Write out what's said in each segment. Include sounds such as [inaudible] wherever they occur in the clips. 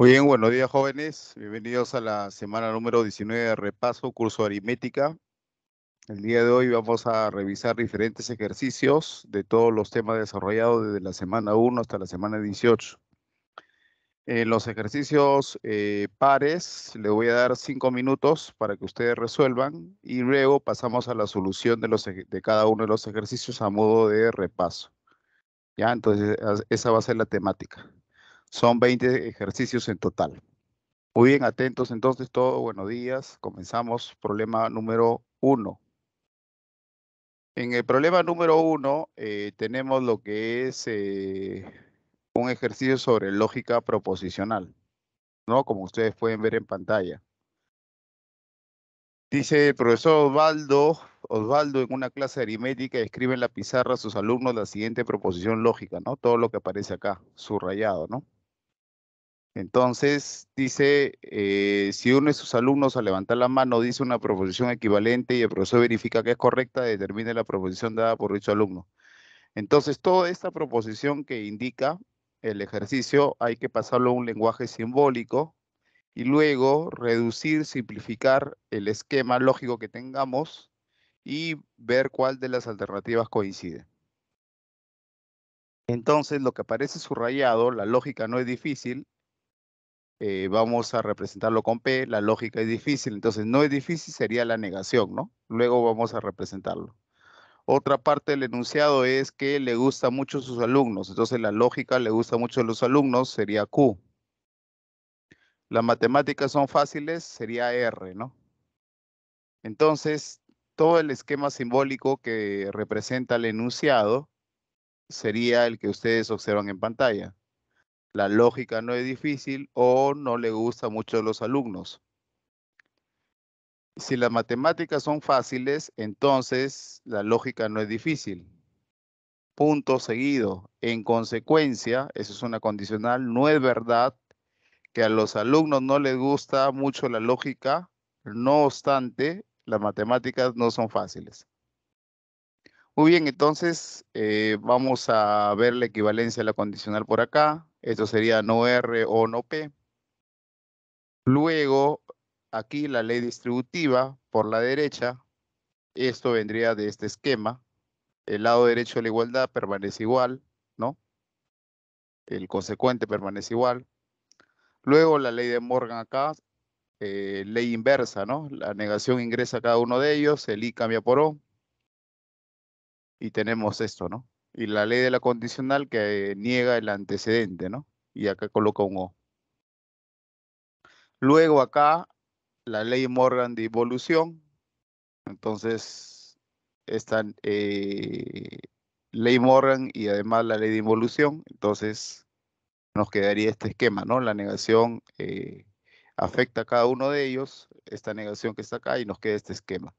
Muy bien, buenos días jóvenes. Bienvenidos a la semana número 19 de repaso, curso aritmética. El día de hoy vamos a revisar diferentes ejercicios de todos los temas desarrollados desde la semana 1 hasta la semana 18. En los ejercicios eh, pares les voy a dar cinco minutos para que ustedes resuelvan y luego pasamos a la solución de, los, de cada uno de los ejercicios a modo de repaso. Ya, entonces esa va a ser la temática. Son 20 ejercicios en total. Muy bien, atentos entonces todos, buenos días. Comenzamos problema número uno. En el problema número uno eh, tenemos lo que es eh, un ejercicio sobre lógica proposicional, ¿no? Como ustedes pueden ver en pantalla. Dice el profesor Osvaldo, Osvaldo en una clase de aritmética escribe en la pizarra a sus alumnos la siguiente proposición lógica, ¿no? Todo lo que aparece acá, subrayado, ¿no? Entonces, dice, eh, si uno de sus alumnos al levantar la mano dice una proposición equivalente y el profesor verifica que es correcta, determine la proposición dada por dicho alumno. Entonces, toda esta proposición que indica el ejercicio hay que pasarlo a un lenguaje simbólico y luego reducir, simplificar el esquema lógico que tengamos y ver cuál de las alternativas coincide. Entonces, lo que aparece subrayado, la lógica no es difícil, eh, vamos a representarlo con P, la lógica es difícil, entonces no es difícil sería la negación, ¿no? Luego vamos a representarlo. Otra parte del enunciado es que le gusta mucho sus alumnos, entonces la lógica le gusta mucho a los alumnos sería Q. Las matemáticas son fáciles, sería R, ¿no? Entonces, todo el esquema simbólico que representa el enunciado sería el que ustedes observan en pantalla la lógica no es difícil o no le gusta mucho a los alumnos. Si las matemáticas son fáciles, entonces la lógica no es difícil. Punto seguido. En consecuencia, eso es una condicional, no es verdad que a los alumnos no les gusta mucho la lógica, no obstante, las matemáticas no son fáciles. Muy bien, entonces eh, vamos a ver la equivalencia de la condicional por acá. Esto sería no R o no P. Luego, aquí la ley distributiva por la derecha. Esto vendría de este esquema. El lado derecho de la igualdad permanece igual, ¿no? El consecuente permanece igual. Luego la ley de Morgan acá, eh, ley inversa, ¿no? La negación ingresa a cada uno de ellos, el I cambia por O. Y tenemos esto, ¿no? y la ley de la condicional que niega el antecedente, ¿no? Y acá coloca un O. Luego acá, la ley Morgan de evolución. Entonces, esta eh, ley Morgan y además la ley de involución. Entonces, nos quedaría este esquema, ¿no? La negación eh, afecta a cada uno de ellos, esta negación que está acá, y nos queda este esquema.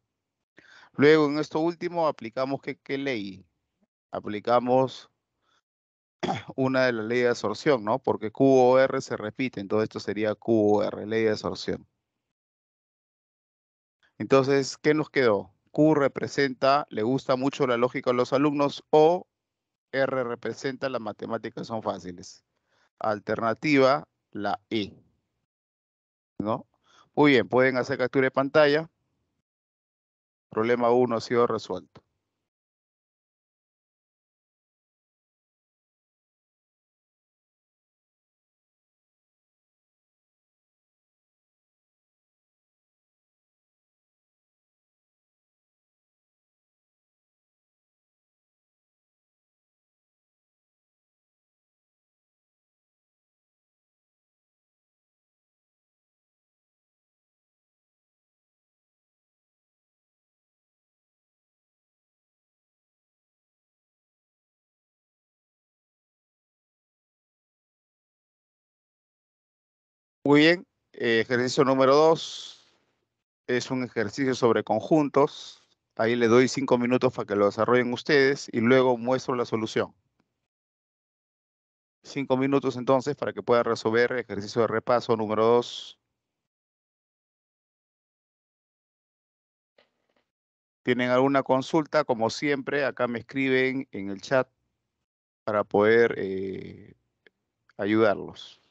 Luego, en esto último, aplicamos qué, qué ley aplicamos [clears throat] una de las leyes de absorción, ¿no? Porque Q o R se repite, entonces esto sería Q o R, ley de absorción. Entonces, ¿qué nos quedó? Q representa, le gusta mucho la lógica a los alumnos, o R representa las matemáticas son fáciles. Alternativa, la E. ¿No? Muy bien, pueden hacer captura de pantalla. Problema 1 ha sido resuelto. Muy bien, eh, ejercicio número dos es un ejercicio sobre conjuntos. Ahí le doy cinco minutos para que lo desarrollen ustedes y luego muestro la solución. Cinco minutos entonces para que puedan resolver ejercicio de repaso número dos. ¿Tienen alguna consulta? Como siempre, acá me escriben en el chat para poder eh, ayudarlos.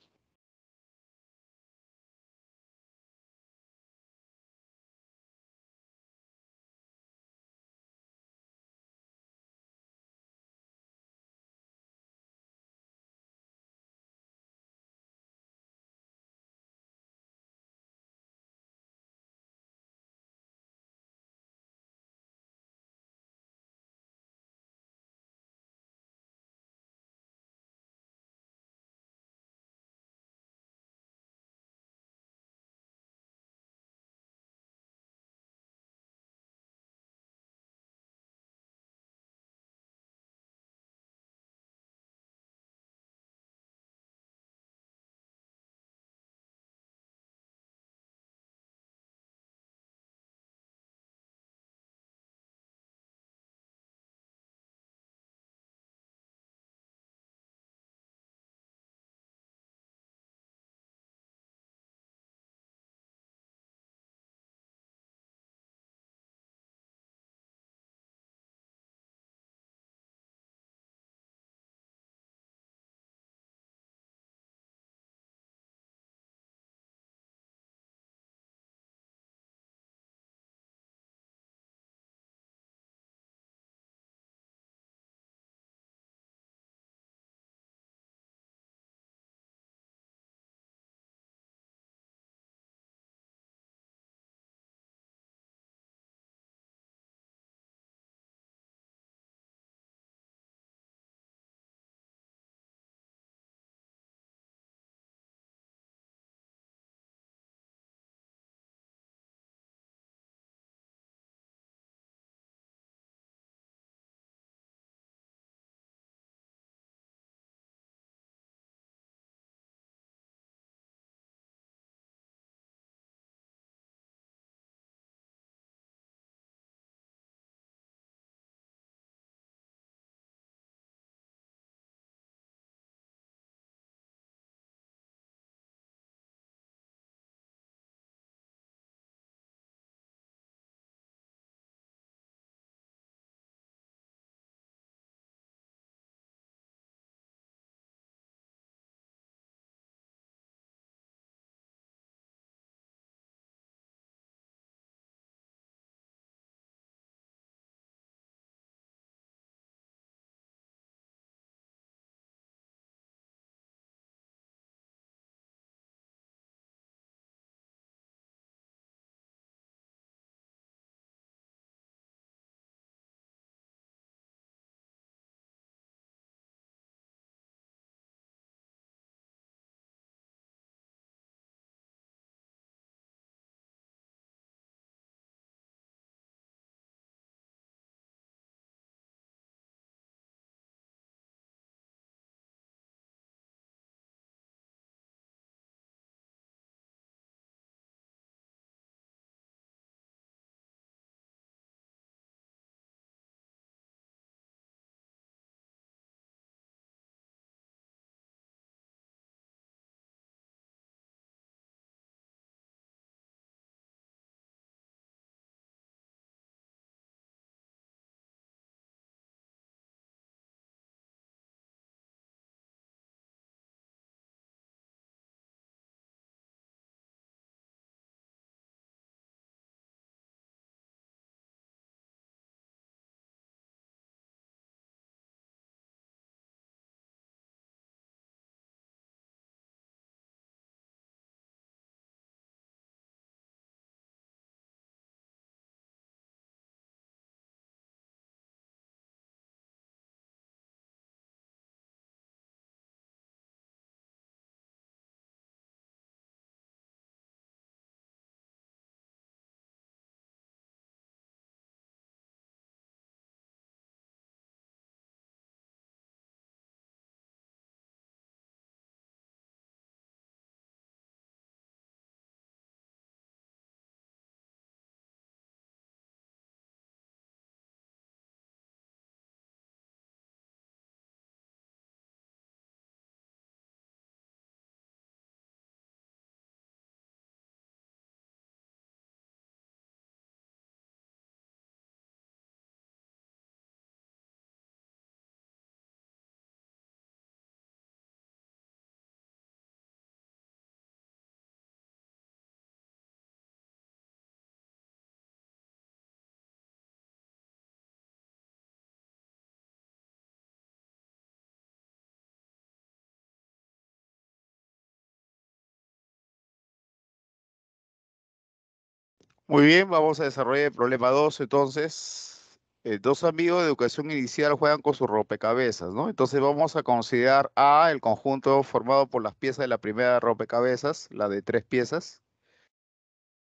Muy bien, vamos a desarrollar el problema 2 entonces. Eh, dos amigos de educación inicial juegan con su rompecabezas, ¿no? Entonces vamos a considerar A, el conjunto formado por las piezas de la primera rompecabezas, la de tres piezas.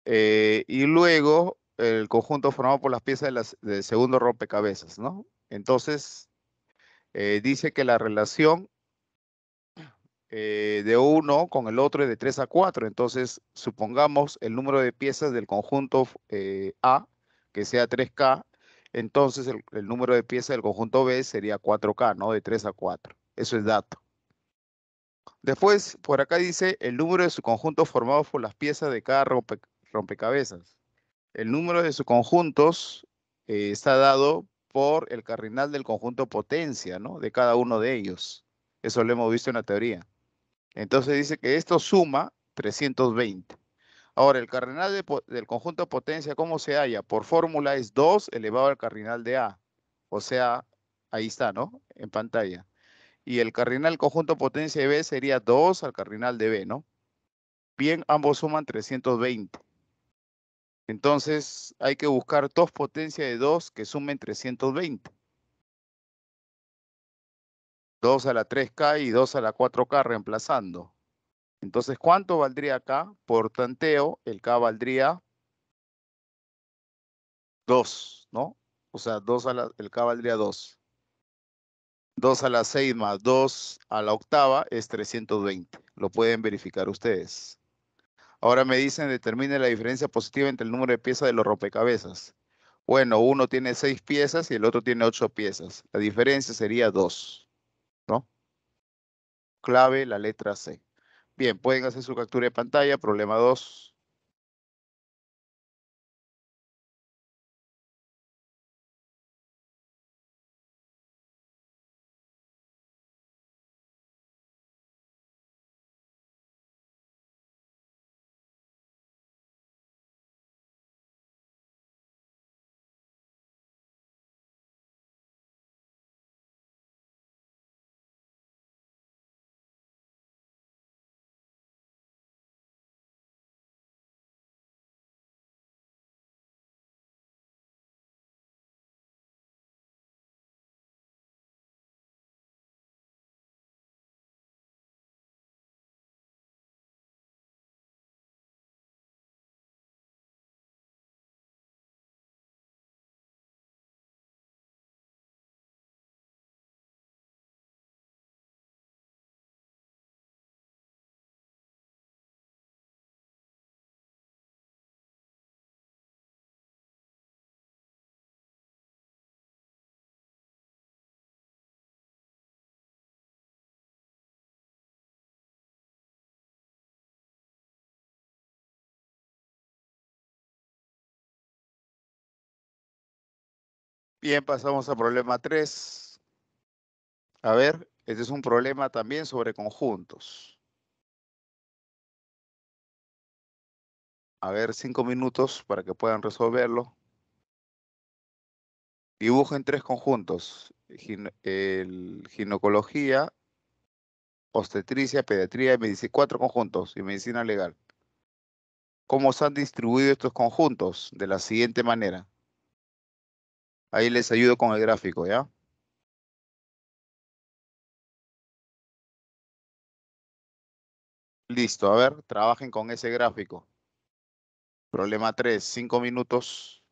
Eh, y luego el conjunto formado por las piezas de las, del segundo rompecabezas, ¿no? Entonces, eh, dice que la relación eh, de uno con el otro es de 3 a 4. Entonces, supongamos el número de piezas del conjunto eh, A, que sea 3K, entonces el, número de piezas del conjunto B sería 4K, ¿no? De 3 a 4. Eso es dato. Después, por acá dice el número de su conjunto formado por las piezas de cada rompecabezas. El número de sus conjuntos eh, está dado por el cardinal del conjunto potencia, ¿no? De cada uno de ellos. Eso lo hemos visto en la teoría. Entonces dice que esto suma 320. Ahora, el cardinal del conjunto de potencia, ¿cómo se halla? Por fórmula es 2 elevado al cardinal de A. O sea, ahí está, ¿no? En pantalla. Y el cardinal conjunto de potencia de B sería 2 al cardinal de B, ¿no? Bien, ambos suman 320. Entonces, hay que buscar dos potencias de 2 que sumen 320. 2 a la 3K y 2 a la 4K reemplazando. Entonces, ¿cuánto valdría K? Por tanteo, el K valdría 2, ¿no? O sea, el K valdría 2. 2 a la 6 más 2 a la octava es 320. Lo pueden verificar ustedes. Ahora me dicen, determine la diferencia positiva entre el número de piezas de los rompecabezas. Bueno, uno tiene 6 piezas y el otro tiene 8 piezas. La diferencia sería 2 clave la letra C. Bien, pueden hacer su captura de pantalla. Problema 2. Bien, pasamos al problema 3. A ver, este es un problema también sobre conjuntos. A ver, cinco minutos para que puedan resolverlo. Dibujen tres conjuntos. ginecología, obstetricia, pediatría y medicina. Cuatro conjuntos y medicina legal. ¿Cómo se han distribuido estos conjuntos? De la siguiente manera. Ahí les ayudo con el gráfico, ¿ya? Listo, a ver, trabajen con ese gráfico. Problema 3, 5 minutos.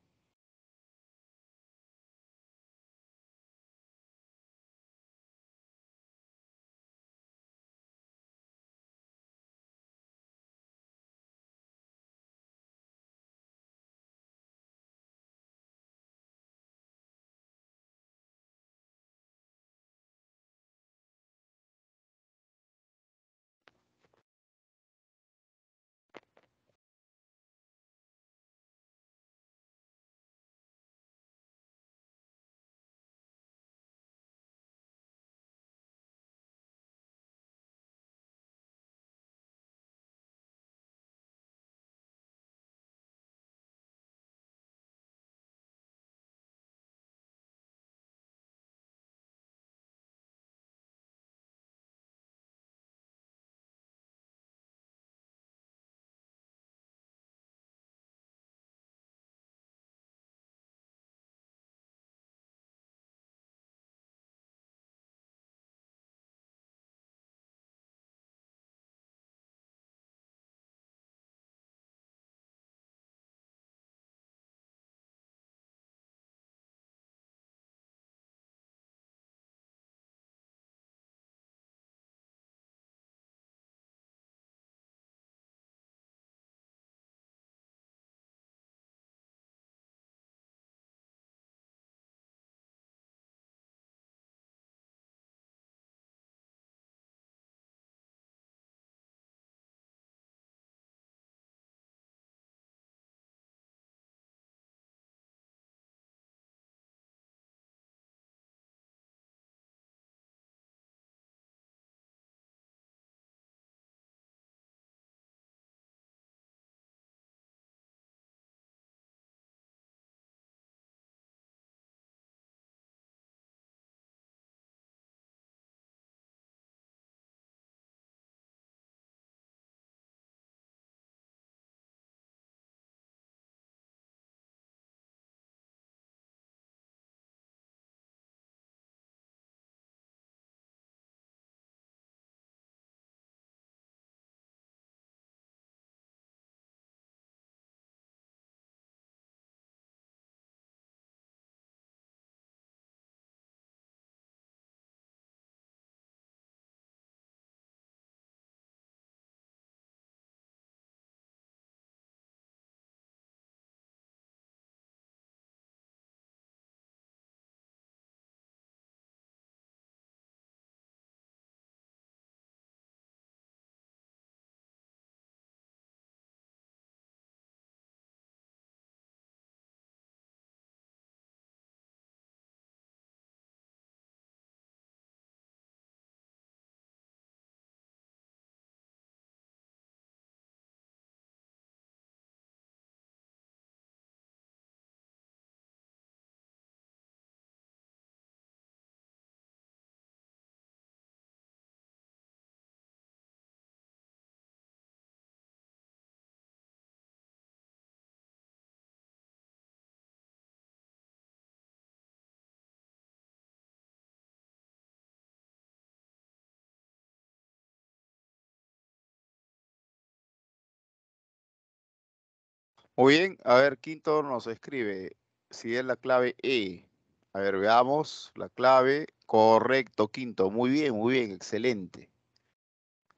Muy bien, a ver, Quinto nos escribe si es la clave E. A ver, veamos la clave. Correcto, Quinto. Muy bien, muy bien, excelente.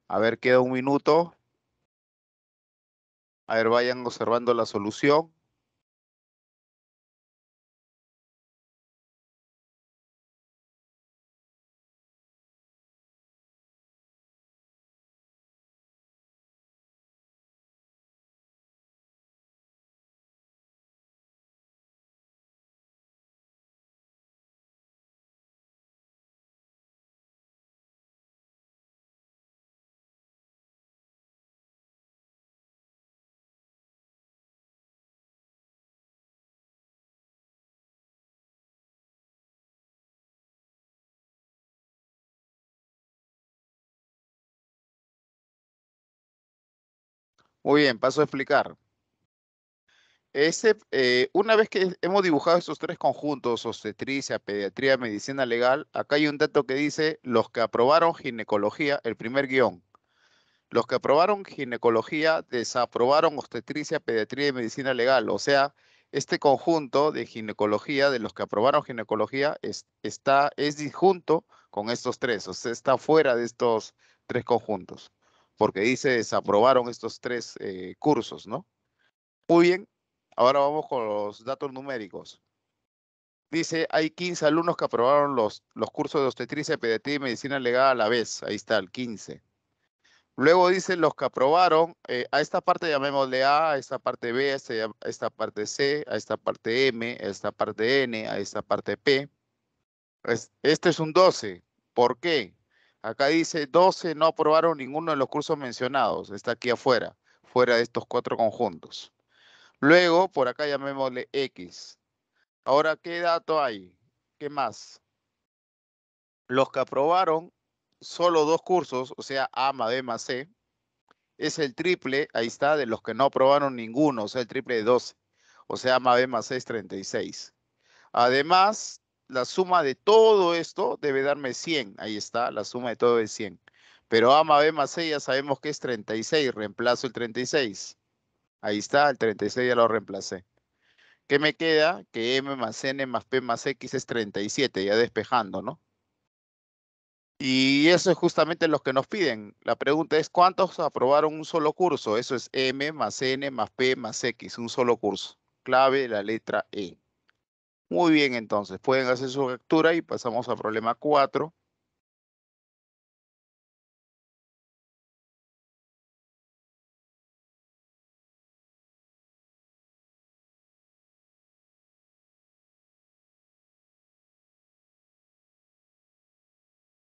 A ver, queda un minuto. A ver, vayan observando la solución. Muy bien, paso a explicar. Ese, eh, una vez que hemos dibujado estos tres conjuntos, obstetricia, pediatría, medicina legal, acá hay un dato que dice los que aprobaron ginecología, el primer guión. Los que aprobaron ginecología desaprobaron obstetricia, pediatría y medicina legal. O sea, este conjunto de ginecología, de los que aprobaron ginecología, está, es disjunto con estos tres. O sea, está fuera de estos tres conjuntos porque dice desaprobaron estos tres eh, cursos, ¿no? Muy bien, ahora vamos con los datos numéricos. Dice, hay 15 alumnos que aprobaron los, los cursos de obstetricia, pediatría y medicina legal a la vez. Ahí está, el 15. Luego dice, los que aprobaron, eh, a esta parte llamémosle A, a esta parte B, esta, a esta parte C, a esta parte M, a esta parte N, a esta parte P. Este es un 12. ¿Por qué? Acá dice 12 no aprobaron ninguno de los cursos mencionados. Está aquí afuera, fuera de estos cuatro conjuntos. Luego, por acá llamémosle X. Ahora, ¿qué dato hay? ¿Qué más? Los que aprobaron solo dos cursos, o sea, A más B más C, es el triple, ahí está, de los que no aprobaron ninguno, o sea, el triple de 12. O sea, A más B más C es 36. Además, la suma de todo esto debe darme 100. Ahí está, la suma de todo es 100. Pero A más B más C ya sabemos que es 36. Reemplazo el 36. Ahí está, el 36 ya lo reemplacé. ¿Qué me queda? Que M más N más P más X es 37, ya despejando, ¿no? Y eso es justamente lo que nos piden. La pregunta es, ¿cuántos aprobaron un solo curso? Eso es M más N más P más X, un solo curso. Clave la letra E. Muy bien, entonces pueden hacer su lectura y pasamos al problema 4.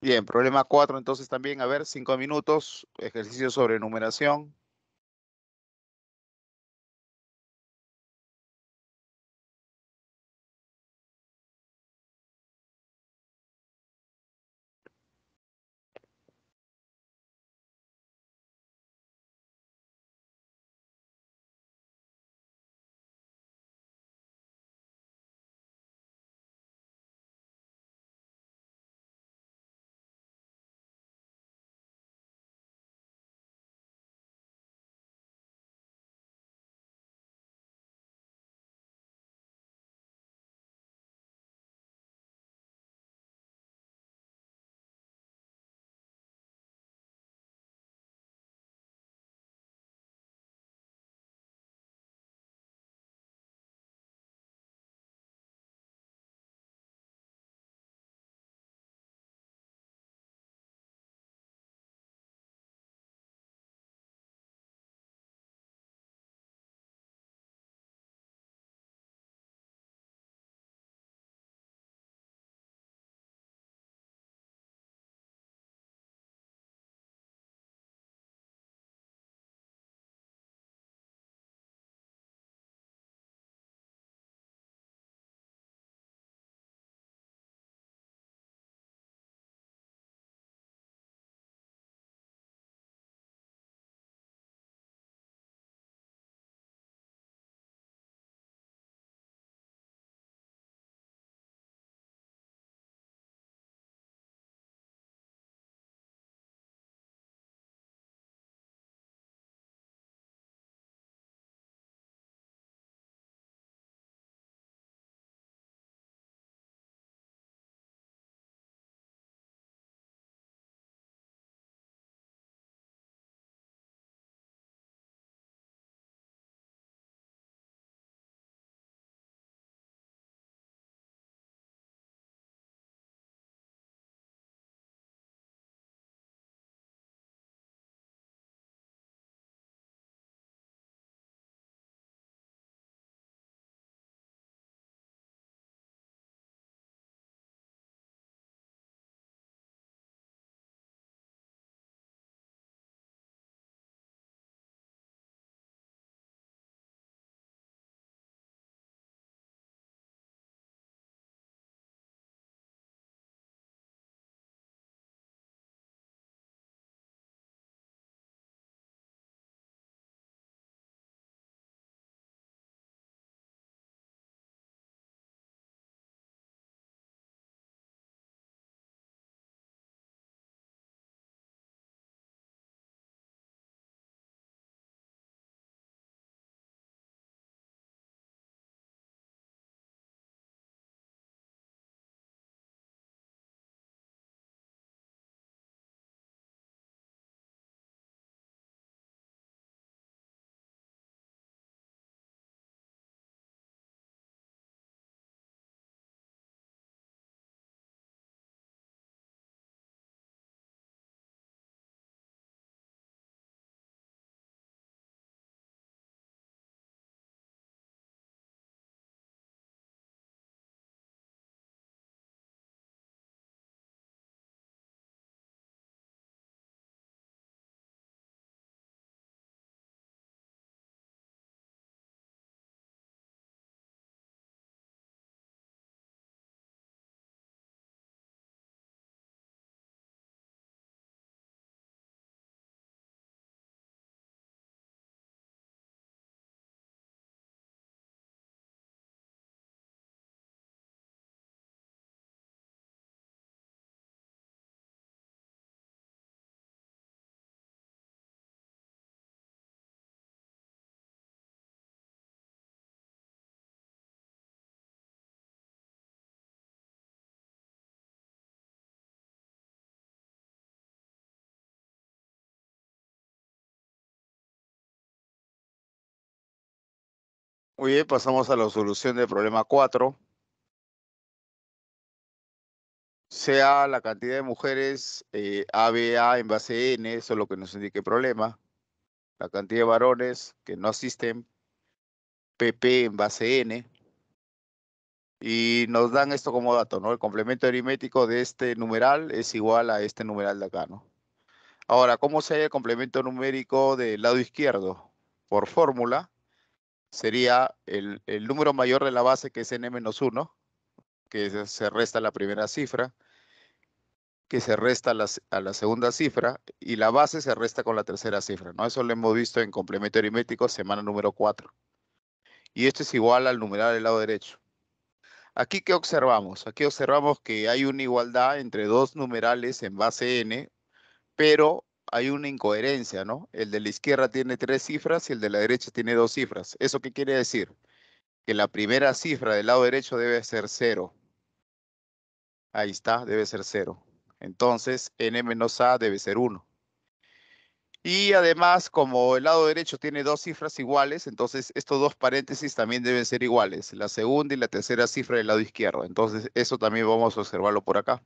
Bien, problema 4, entonces también, a ver, 5 minutos, ejercicio sobre numeración. Muy bien, pasamos a la solución del problema 4. Sea la cantidad de mujeres eh, ABA en base N, eso es lo que nos indique el problema. La cantidad de varones que no asisten, PP en base N. Y nos dan esto como dato, ¿no? El complemento aritmético de este numeral es igual a este numeral de acá, ¿no? Ahora, ¿cómo se halla el complemento numérico del lado izquierdo? Por fórmula, sería el, número mayor de la base, que es n-1, que se resta la primera cifra, que se resta a la, segunda cifra y la base se resta con la tercera cifra. ¿no? Eso lo hemos visto en complemento aritmético, semana número 4. Y esto es igual al numeral del lado derecho. Aquí, ¿qué observamos? Aquí observamos que hay una igualdad entre dos numerales en base n, pero hay una incoherencia, ¿no? El de la izquierda tiene tres cifras y el de la derecha tiene dos cifras. ¿Eso qué quiere decir? Que la primera cifra del lado derecho debe ser cero. Ahí está, debe ser cero. Entonces, n menos a debe ser 1. Y además, como el lado derecho tiene dos cifras iguales, entonces estos dos paréntesis también deben ser iguales, la segunda y la tercera cifra del lado izquierdo. Entonces, eso también vamos a observarlo por acá.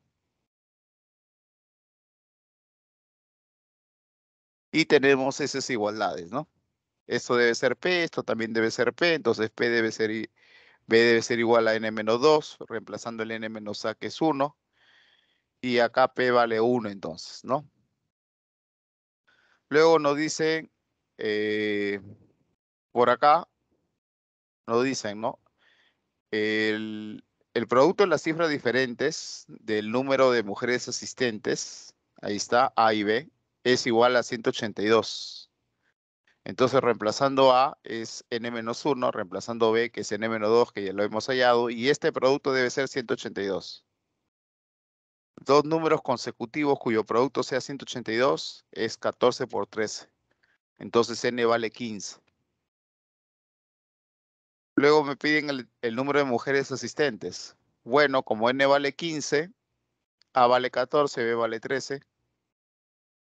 y tenemos esas igualdades, ¿no? Esto debe ser P, esto también debe ser P, entonces P debe ser, B debe ser igual a N-2, reemplazando el N-A que es 1, y acá P vale 1 entonces, ¿no? Luego nos dicen, eh, por acá, nos dicen, ¿no? el producto de las cifras diferentes del número de mujeres asistentes, ahí está, A y B, es igual a 182. Entonces, reemplazando A es n-1, reemplazando B, que es n-2, que ya lo hemos hallado, y este producto debe ser 182. Dos números consecutivos cuyo producto sea 182 es 14 por 13. Entonces, n vale 15. Luego me piden el, número de mujeres asistentes. Bueno, como n vale 15, a vale 14, B vale 13,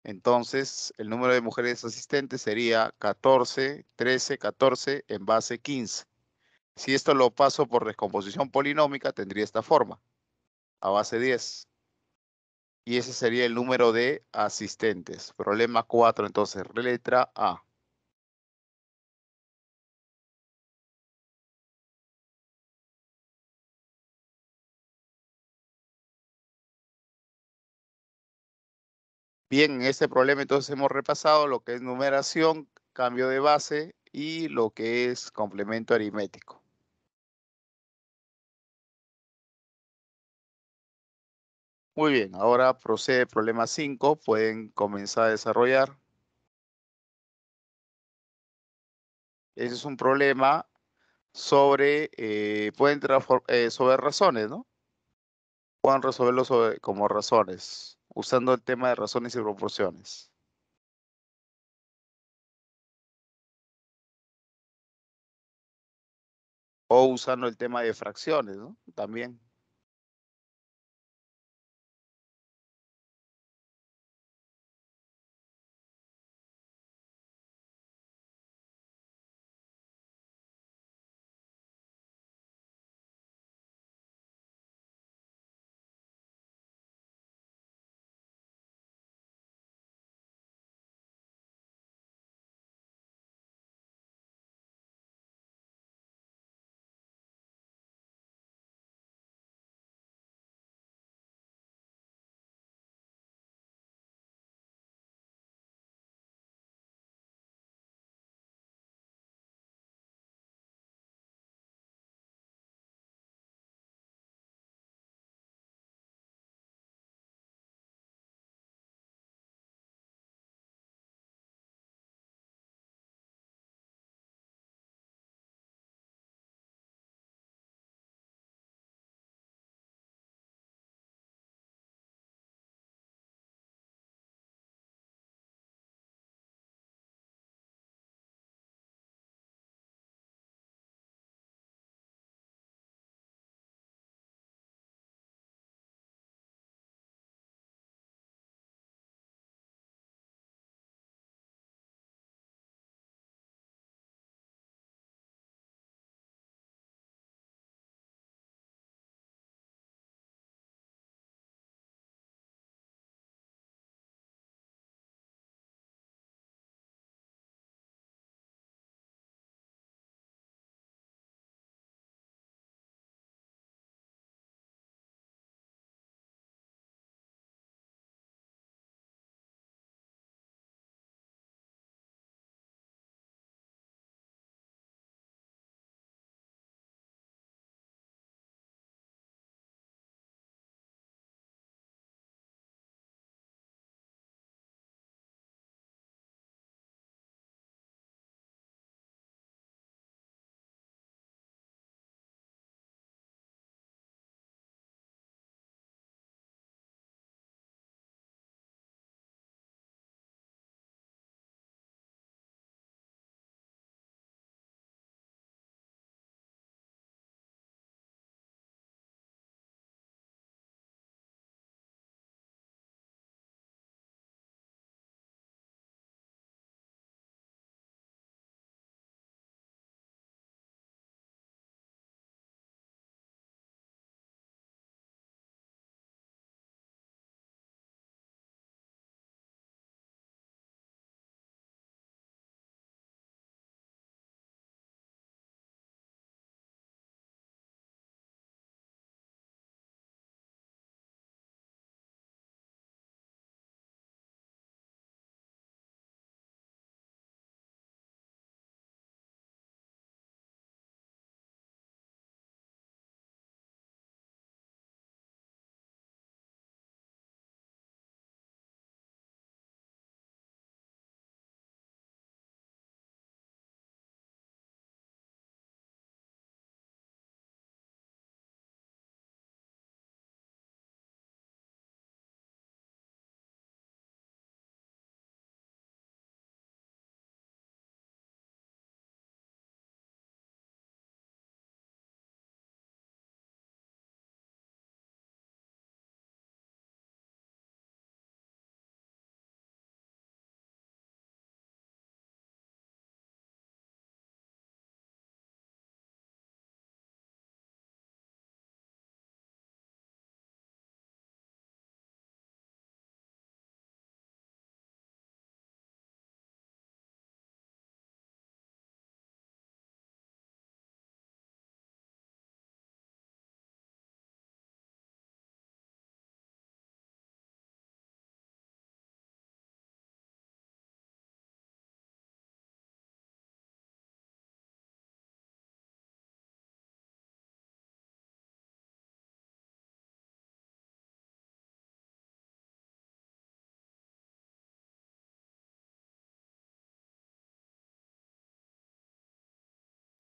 entonces, el número de mujeres asistentes sería 14, 13, 14 en base 15. Si esto lo paso por descomposición polinómica, tendría esta forma, a base 10. Y ese sería el número de asistentes. Problema 4, entonces, letra A. Bien, en este problema entonces hemos repasado lo que es numeración, cambio de base y lo que es complemento aritmético. Muy bien, ahora procede problema 5, pueden comenzar a desarrollar. Ese es un problema sobre, eh, pueden eh, sobre razones, ¿no? Pueden resolverlo sobre, como razones usando el tema de razones y proporciones. O usando el tema de fracciones, ¿no? También.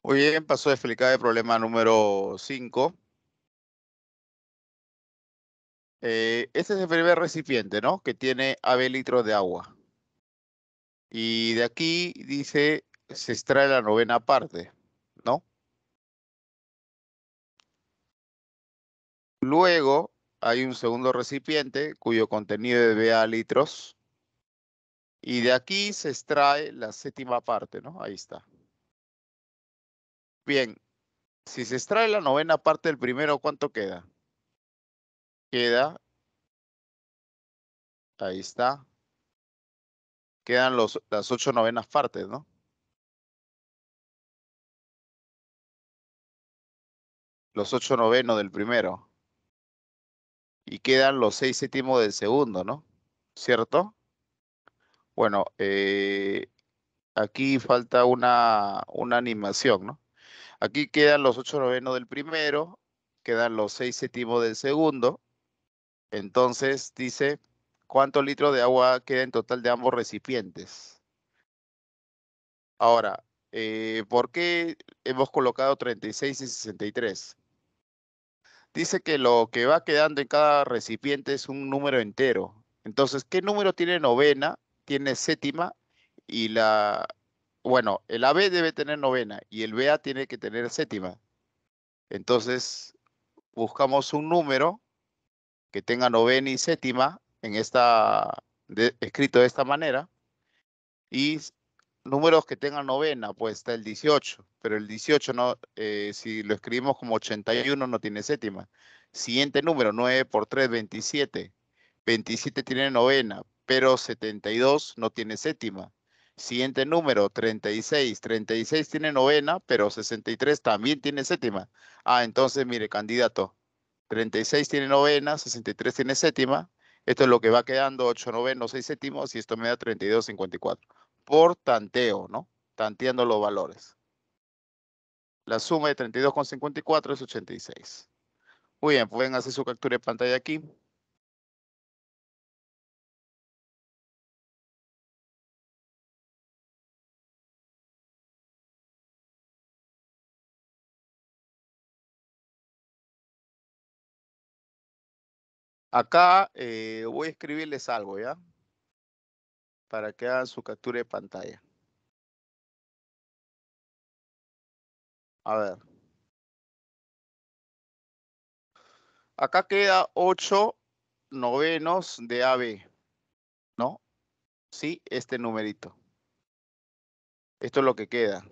Muy bien, pasó a explicar el problema número 5. Eh, este es el primer recipiente, ¿no? Que tiene AB litros de agua. Y de aquí dice, se extrae la novena parte, ¿no? Luego hay un segundo recipiente cuyo contenido es BA litros. Y de aquí se extrae la séptima parte, ¿no? Ahí está. Bien, si se extrae la novena parte del primero, ¿cuánto queda? Queda, ahí está, quedan los, las ocho novenas partes, ¿no? Los ocho novenos del primero. Y quedan los seis séptimos del segundo, ¿no? ¿Cierto? Bueno, eh, aquí falta una, una animación, ¿no? Aquí quedan los ocho novenos del primero, quedan los seis séptimos del segundo. Entonces dice, ¿cuántos litros de agua queda en total de ambos recipientes? Ahora, eh, ¿por qué hemos colocado 36 y 63? Dice que lo que va quedando en cada recipiente es un número entero. Entonces, ¿qué número tiene novena, tiene séptima y la bueno, el AB debe tener novena y el BA tiene que tener séptima. Entonces, buscamos un número que tenga novena y séptima en esta, escrito de esta manera. Y números que tengan novena, pues está el 18, pero el 18 no, eh, si lo escribimos como 81 no tiene séptima. Siguiente número, 9 por 3, 27. 27 tiene novena, pero 72 no tiene séptima. Siguiente número, 36. 36 tiene novena, pero 63 también tiene séptima. Ah, entonces, mire, candidato. 36 tiene novena, 63 tiene séptima. Esto es lo que va quedando, 8 novenos, 6 séptimos, y esto me da 32, 54. Por tanteo, ¿no? Tanteando los valores. La suma de 32 con 54 es 86. Muy bien, pueden hacer su captura de pantalla aquí. Acá eh, voy a escribirles algo, ¿ya? Para que hagan su captura de pantalla. A ver. Acá queda 8 novenos de AB, ¿no? Sí, este numerito. Esto es lo que queda.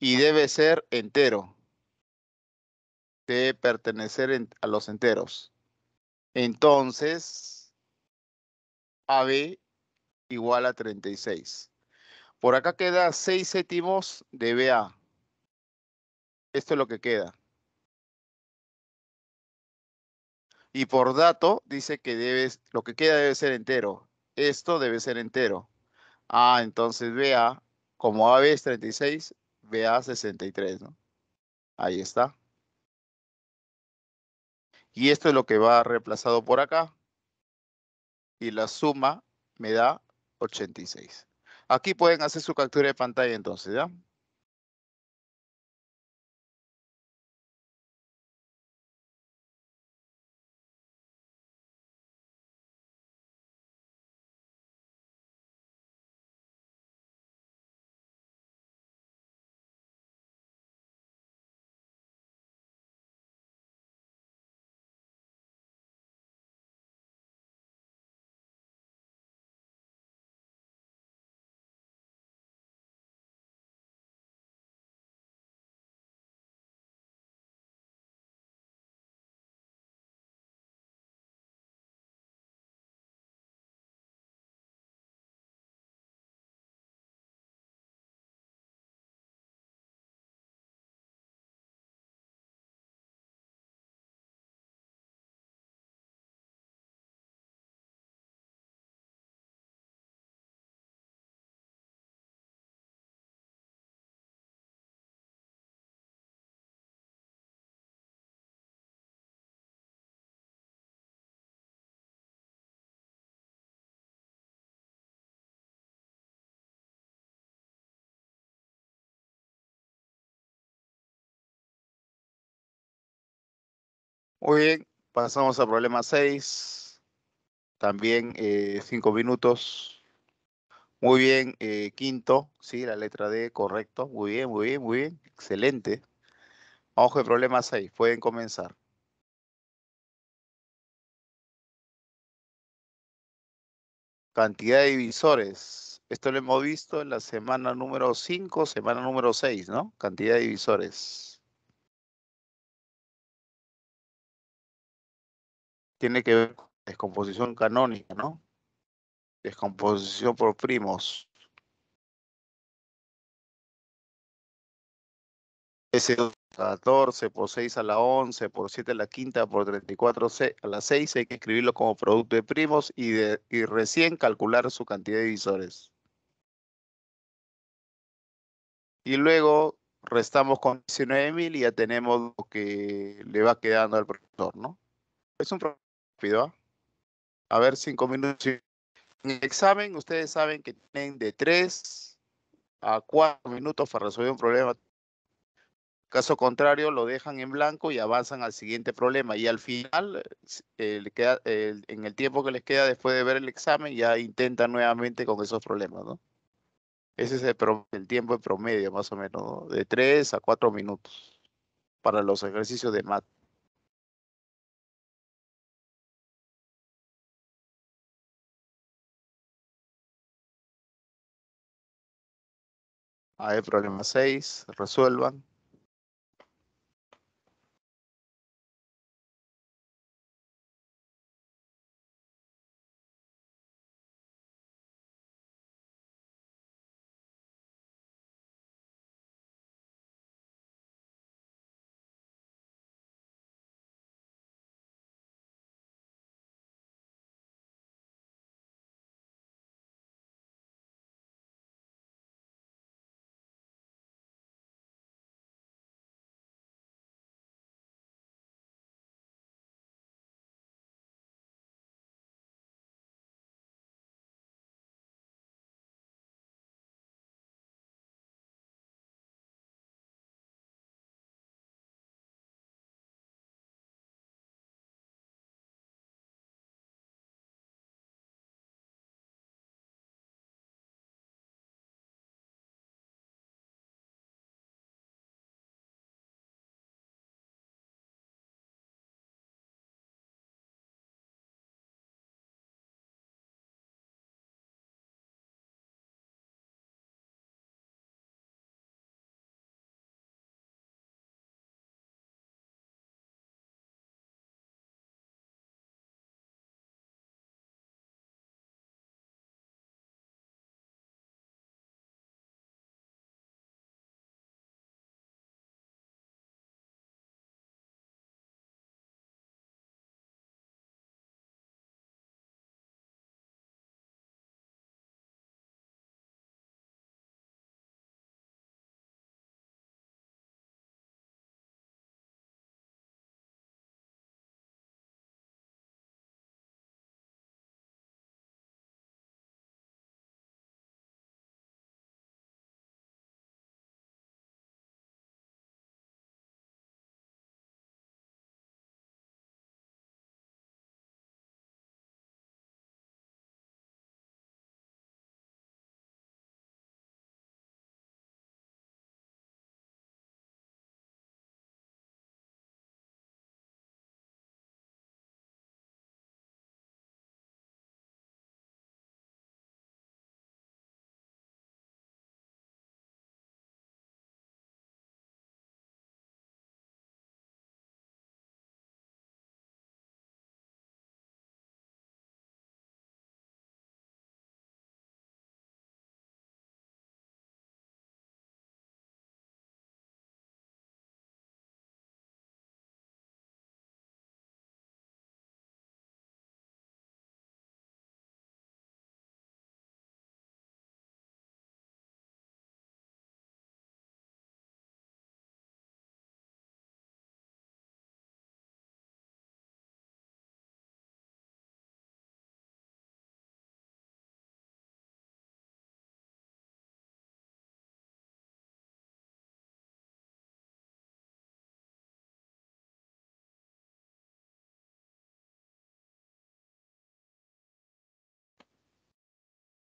Y ah. debe ser entero debe pertenecer a los enteros. Entonces, AB igual a 36. Por acá queda 6 séptimos de BA. Esto es lo que queda. Y por dato, dice que debe, lo que queda debe ser entero. Esto debe ser entero. Ah, entonces BA, como AB es 36, BA 63, ¿no? Ahí está. Y esto es lo que va reemplazado por acá. Y la suma me da 86. Aquí pueden hacer su captura de pantalla entonces, ¿ya? Muy bien, pasamos al problema 6. También 5 eh, minutos. Muy bien, eh, quinto, sí, la letra D, correcto. Muy bien, muy bien, muy bien. Excelente. Vamos con el problema 6. Pueden comenzar. Cantidad de divisores. Esto lo hemos visto en la semana número 5, semana número 6, ¿no? Cantidad de divisores. tiene que ver con descomposición canónica, ¿no? Descomposición por primos. s 14 por 6 a la 11 por 7 a la quinta por 34 a la 6 hay que escribirlo como producto de primos y, de, y recién calcular su cantidad de divisores. Y luego restamos con 19.000 y ya tenemos lo que le va quedando al profesor, ¿no? Es un ¿ah? A ver, cinco minutos. En el examen, ustedes saben que tienen de tres a cuatro minutos para resolver un problema. Caso contrario, lo dejan en blanco y avanzan al siguiente problema. Y al final, eh, eh, eh, en el tiempo que les queda después de ver el examen, ya intentan nuevamente con esos problemas, ¿no? Ese es el, tiempo en promedio, más o menos, de tres a cuatro minutos para los ejercicios de mate. Hay problema 6, resuelvan.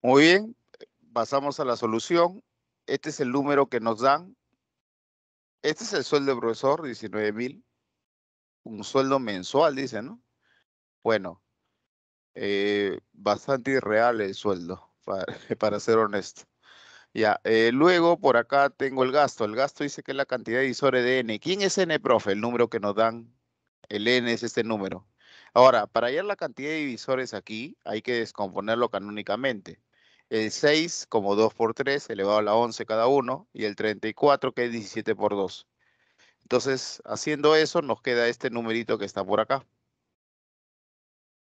Muy bien, pasamos a la solución. Este es el número que nos dan. Este es el sueldo de profesor, 19 mil. Un sueldo mensual, dice, ¿no? Bueno, eh, bastante irreal el sueldo, [laughs] para, ser honesto. Ya, eh, luego por acá tengo el gasto. El gasto dice que es la cantidad de divisores de n. ¿Quién es n, profe? El número que nos dan. El n es este número. Ahora, para hallar la cantidad de divisores aquí, hay que descomponerlo canónicamente el 6 como 2 por 3 elevado a la 11 cada uno y el 34 que es 17 por 2. Entonces, haciendo eso nos queda este numerito que está por acá.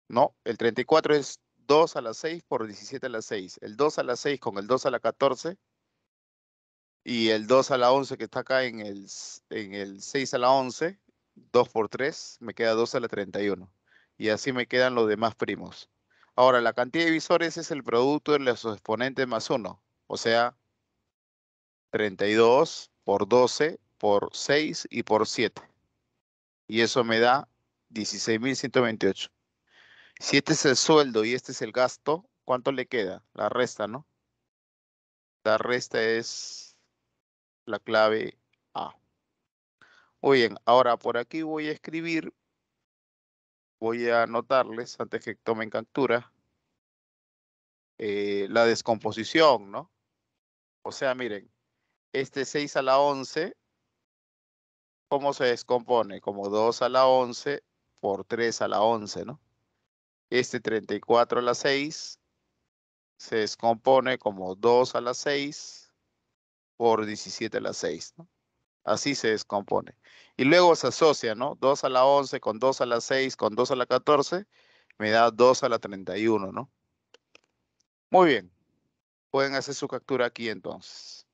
No, el 34 es 2 a la 6 por 17 a la 6. El 2 a la 6 con el 2 a la 14 y el 2 a la 11 que está acá en el, en el 6 a la 11, 2 por 3, me queda 2 a la 31. Y así me quedan los demás primos. Ahora, la cantidad de divisores es el producto de los exponentes más 1, o sea, 32 por 12 por 6 y por 7. Y eso me da 16.128. Si este es el sueldo y este es el gasto, ¿cuánto le queda? La resta, ¿no? La resta es la clave A. Muy bien, ahora por aquí voy a escribir voy a anotarles antes que tomen captura eh, la descomposición, ¿no? O sea, miren, este 6 a la 11, ¿cómo se descompone? Como 2 a la 11 por 3 a la 11, ¿no? Este 34 a la 6 se descompone como 2 a la 6 por 17 a la 6, ¿no? Así se descompone. Y luego se asocia, ¿no? 2 a la 11 con 2 a la 6 con 2 a la 14 me da 2 a la 31, ¿no? Muy bien. Pueden hacer su captura aquí entonces.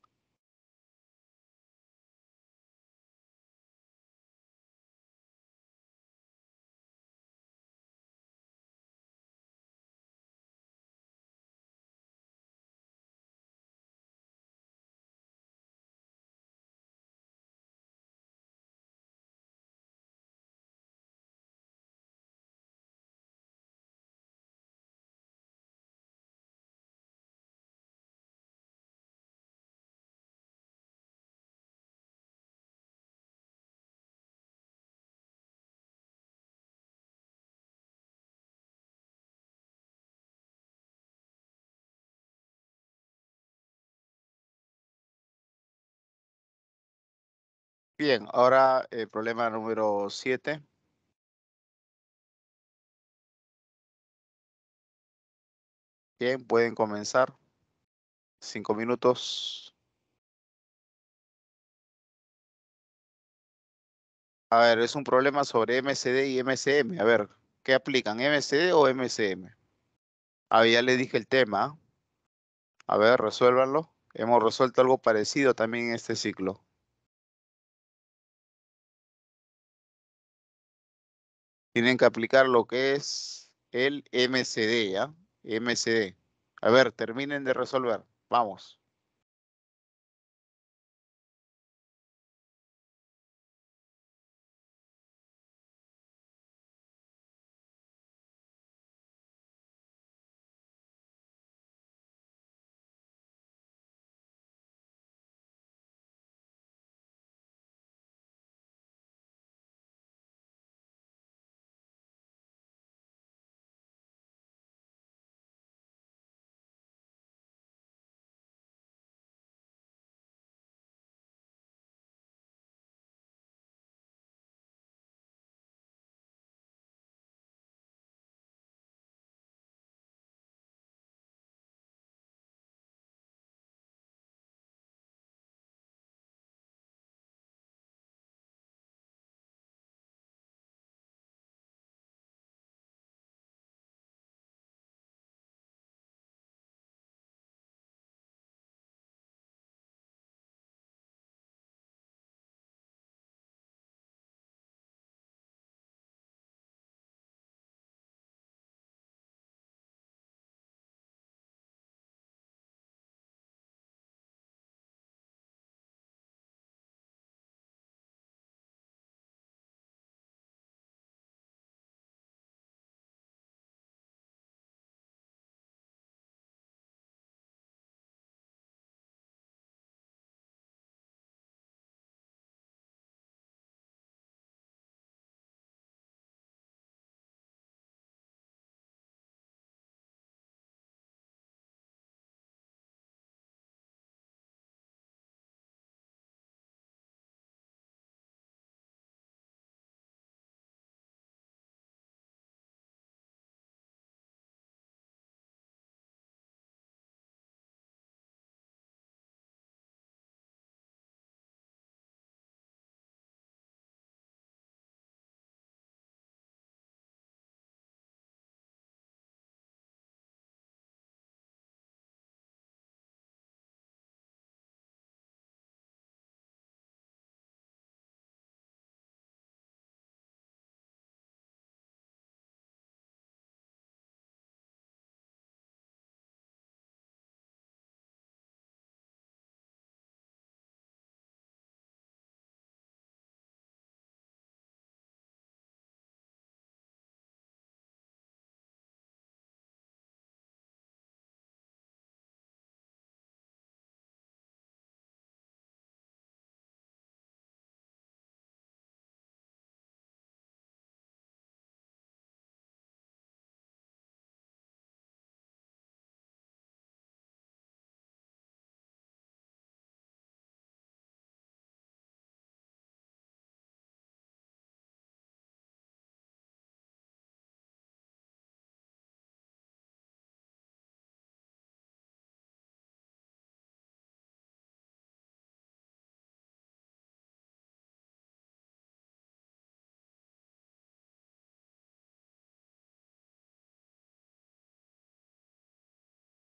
Bien, ahora el eh, problema número 7. Bien, pueden comenzar. Cinco minutos. A ver, es un problema sobre MCD y MCM. A ver, ¿qué aplican? ¿MCD o MCM? Ah, ya le dije el tema. A ver, resuélvanlo. Hemos resuelto algo parecido también en este ciclo. tienen que aplicar lo que es el MCD, ¿ya? MCD. A ver, terminen de resolver. Vamos.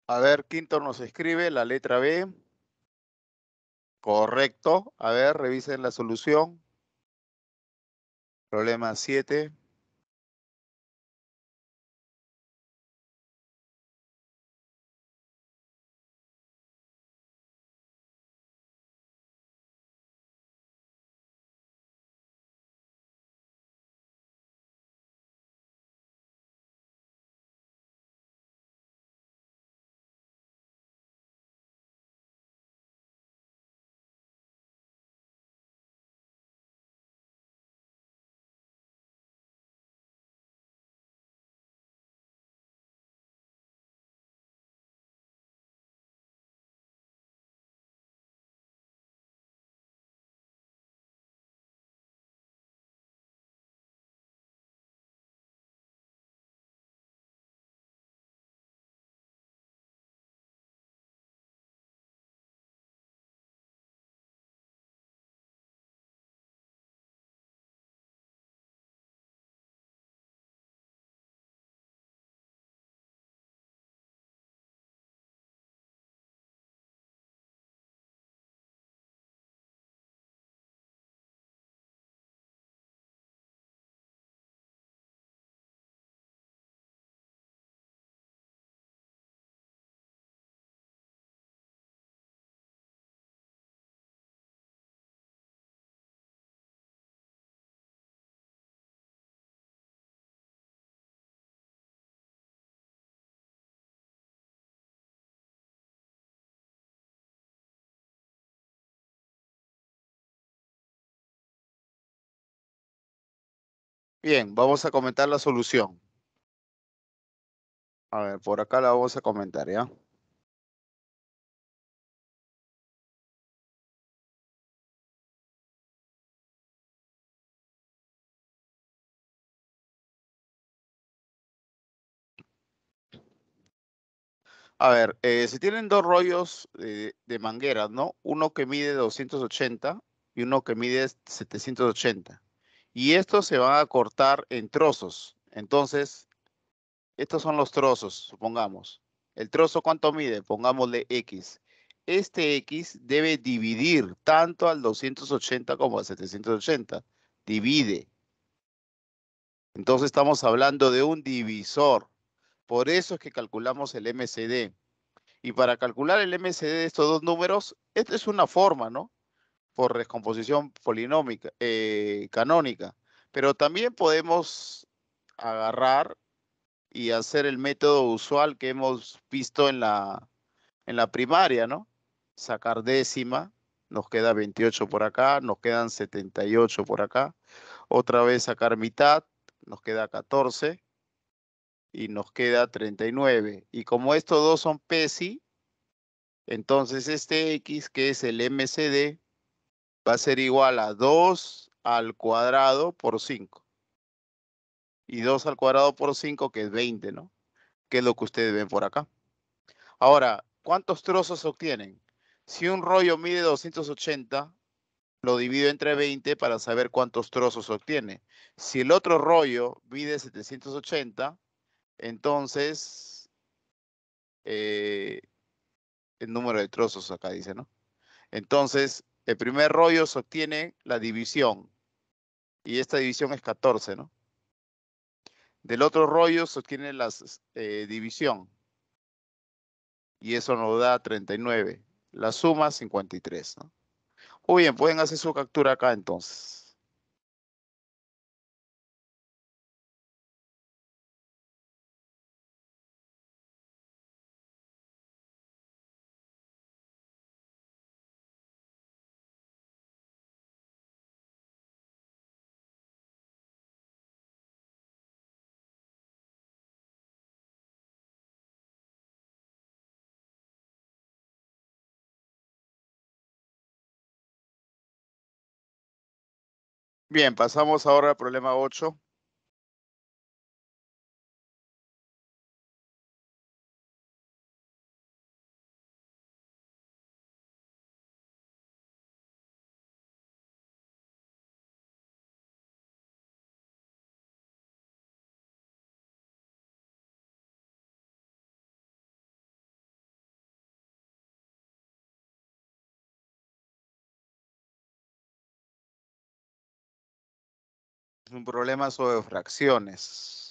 A ver, Quinto nos escribe la letra B. Correcto. A ver, revisen la solución. Problema 7. Bien, vamos a comentar la solución. A ver, por acá la vamos a comentar, ¿ya? A ver, eh, si tienen dos rollos de mangueras, ¿no? Uno que mide 280 y uno que mide 780 y estos se van a cortar en trozos. Entonces, estos son los trozos, supongamos. El trozo cuánto mide, pongámosle X. Este X debe dividir tanto al 280 como al 780. Divide. Entonces estamos hablando de un divisor. Por eso es que calculamos el MCD. Y para calcular el MCD de estos dos números, esta es una forma, ¿no? por descomposición polinómica, eh, canónica. Pero también podemos agarrar y hacer el método usual que hemos visto en la, en la primaria, ¿no? Sacar décima, nos queda 28 por acá, nos quedan 78 por acá. Otra vez sacar mitad, nos queda 14 y nos queda 39. Y como estos dos son PESI, entonces este X que es el MCD va a ser igual a 2 al cuadrado por 5. Y 2 al cuadrado por 5, que es 20, ¿no? Que es lo que ustedes ven por acá. Ahora, ¿cuántos trozos obtienen? Si un rollo mide 280, lo divido entre 20 para saber cuántos trozos obtiene. Si el otro rollo mide 780, entonces eh, el número de trozos acá dice, ¿no? Entonces, el primer rollo obtiene la división. Y esta división es 14, ¿no? Del otro rollo obtiene la eh, división. Y eso nos da 39. La suma 53. ¿no? Muy bien, pueden hacer su captura acá entonces. Bien, pasamos ahora al problema 8. un problema sobre fracciones.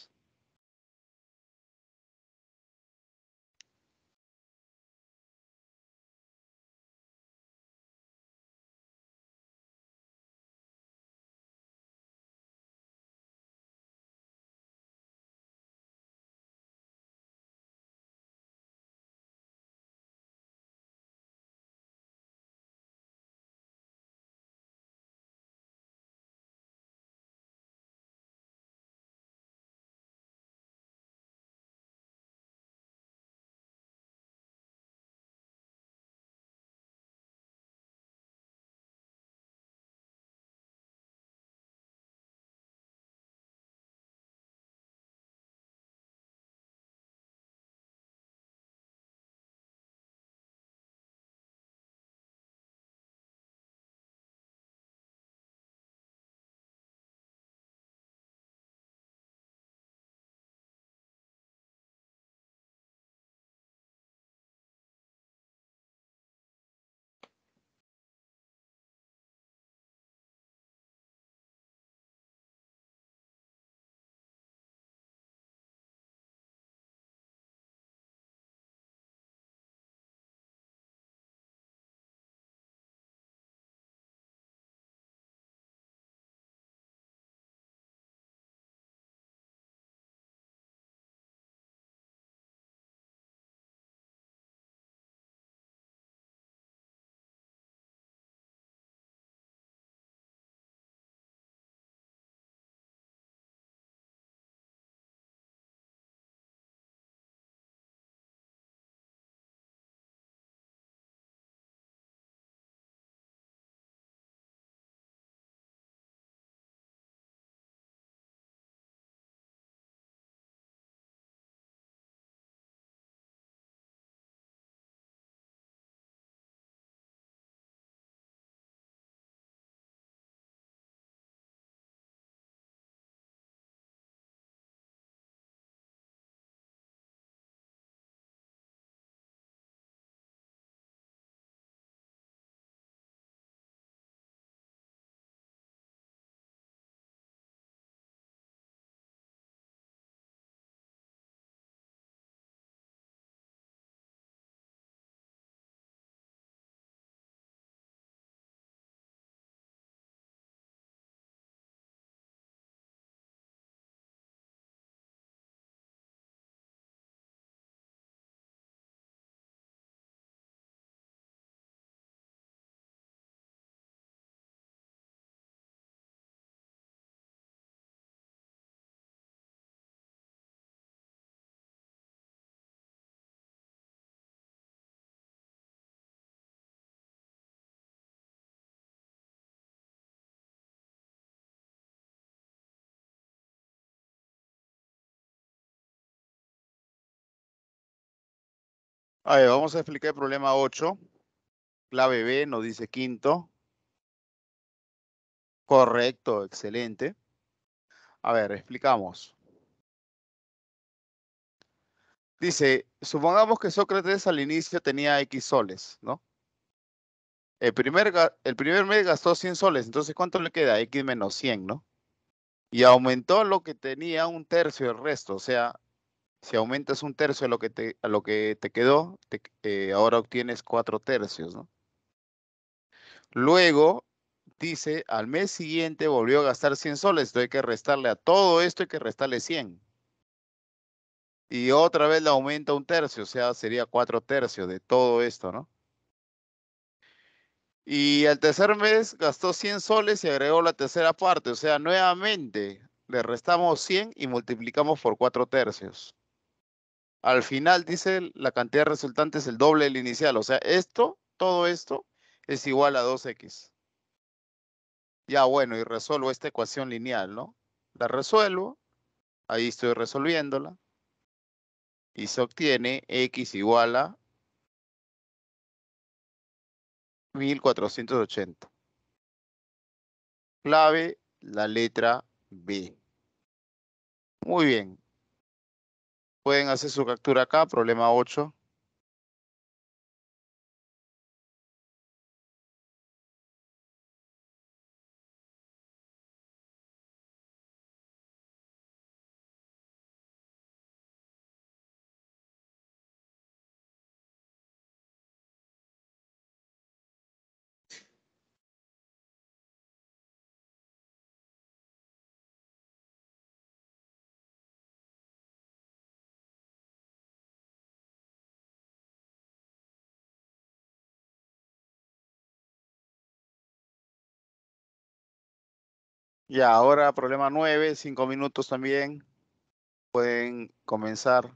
A ver, vamos a explicar el problema 8. Clave B nos dice quinto. Correcto, excelente. A ver, explicamos. Dice, supongamos que Sócrates al inicio tenía X soles, ¿no? El primer, el primer mes gastó 100 soles, entonces ¿cuánto le queda? X menos 100, ¿no? Y aumentó lo que tenía un tercio del resto, o sea, si aumentas un tercio a lo que te, quedó, eh, ahora obtienes cuatro tercios, ¿no? Luego, dice, al mes siguiente volvió a gastar 100 soles, entonces hay que restarle a todo esto, hay que restarle 100. Y otra vez le aumenta un tercio, o sea, sería cuatro tercios de todo esto, ¿no? Y al tercer mes gastó 100 soles y agregó la tercera parte, o sea, nuevamente le restamos 100 y multiplicamos por cuatro tercios. Al final, dice, la cantidad resultante es el doble del inicial. O sea, esto, todo esto, es igual a 2x. Ya, bueno, y resuelvo esta ecuación lineal, ¿no? La resuelvo. Ahí estoy resolviéndola. Y se obtiene x igual a 1480. Clave, la letra B. Muy bien. Pueden hacer su captura acá, problema 8. Ya, ahora problema nueve, cinco minutos también. Pueden comenzar.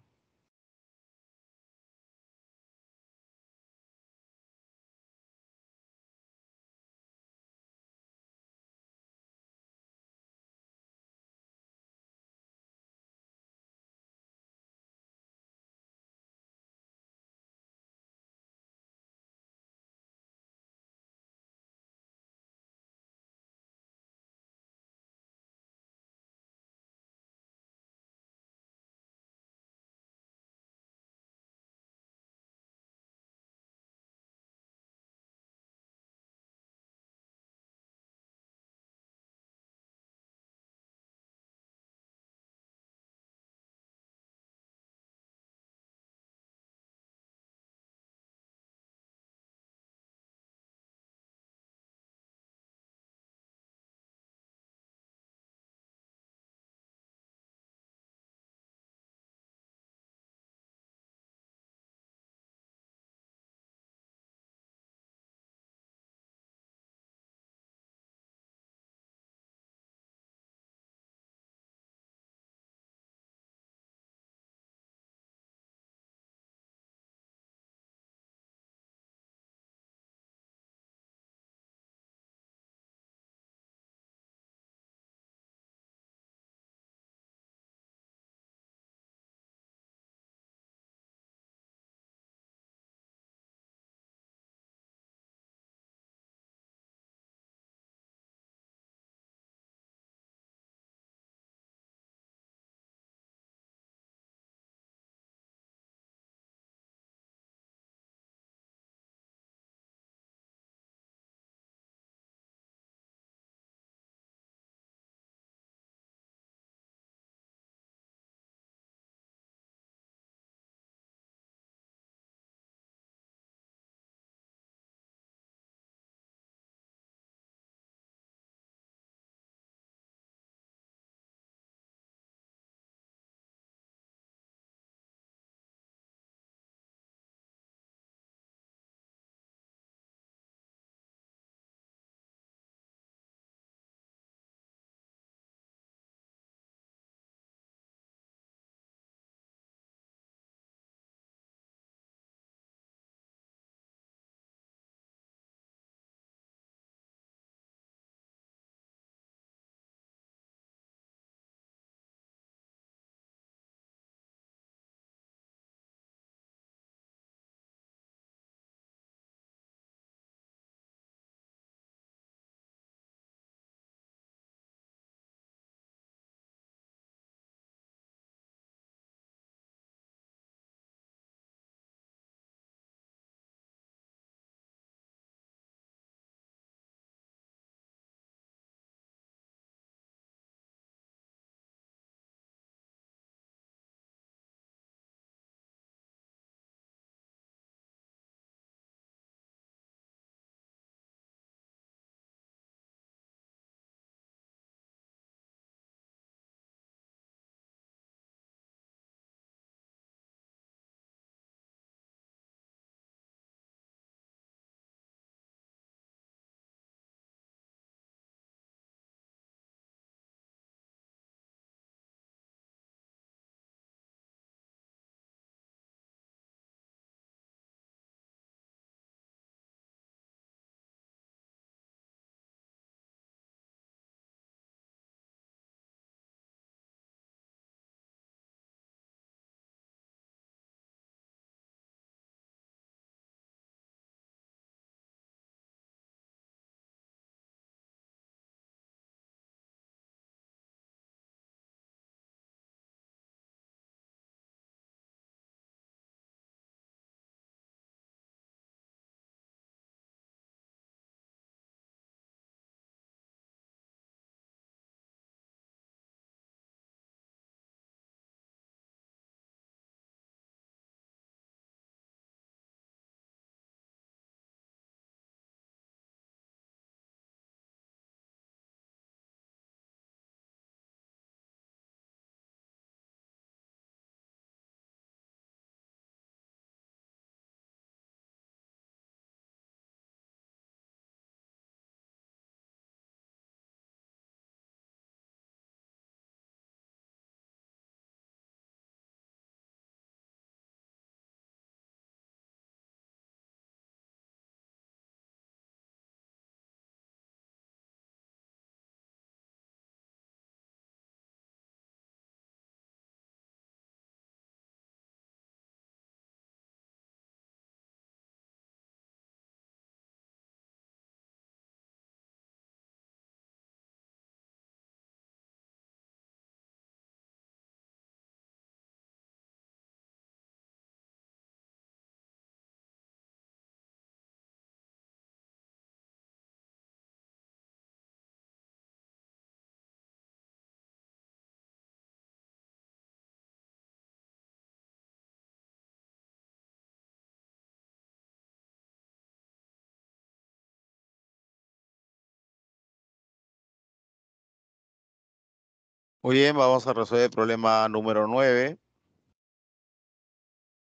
Muy bien, vamos a resolver el problema número 9.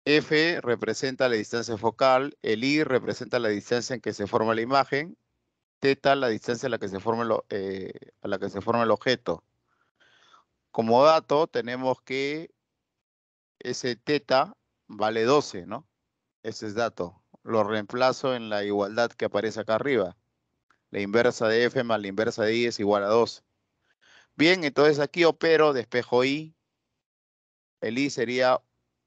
F representa la distancia focal, el I representa la distancia en que se forma la imagen, teta la distancia en la que se forma el, eh, la que se forma el objeto. Como dato tenemos que ese teta vale 12, ¿no? Ese es dato. Lo reemplazo en la igualdad que aparece acá arriba. La inversa de F más la inversa de I es igual a 12. Bien, entonces aquí opero, despejo i. El i sería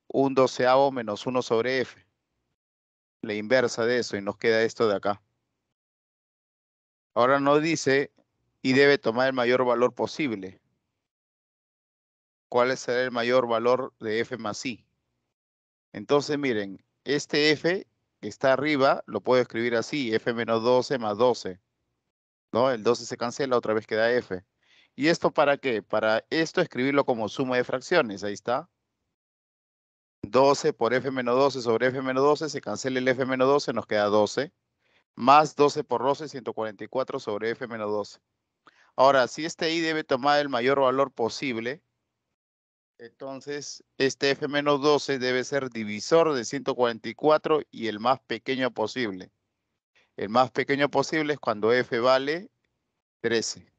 un doceavo menos 1 sobre f. La inversa de eso y nos queda esto de acá. Ahora nos dice y debe tomar el mayor valor posible. ¿Cuál será el mayor valor de f más i? Entonces, miren, este f que está arriba lo puedo escribir así, f menos 12 más 12. ¿no? El 12 se cancela, otra vez queda f. ¿Y esto para qué? Para esto escribirlo como suma de fracciones. Ahí está. 12 por f menos 12 sobre f menos 12. Se cancela el f menos 12, nos queda 12. Más 12 por 12, 144 sobre f menos 12. Ahora, si este i debe tomar el mayor valor posible, entonces este f menos 12 debe ser divisor de 144 y el más pequeño posible. El más pequeño posible es cuando f vale 13.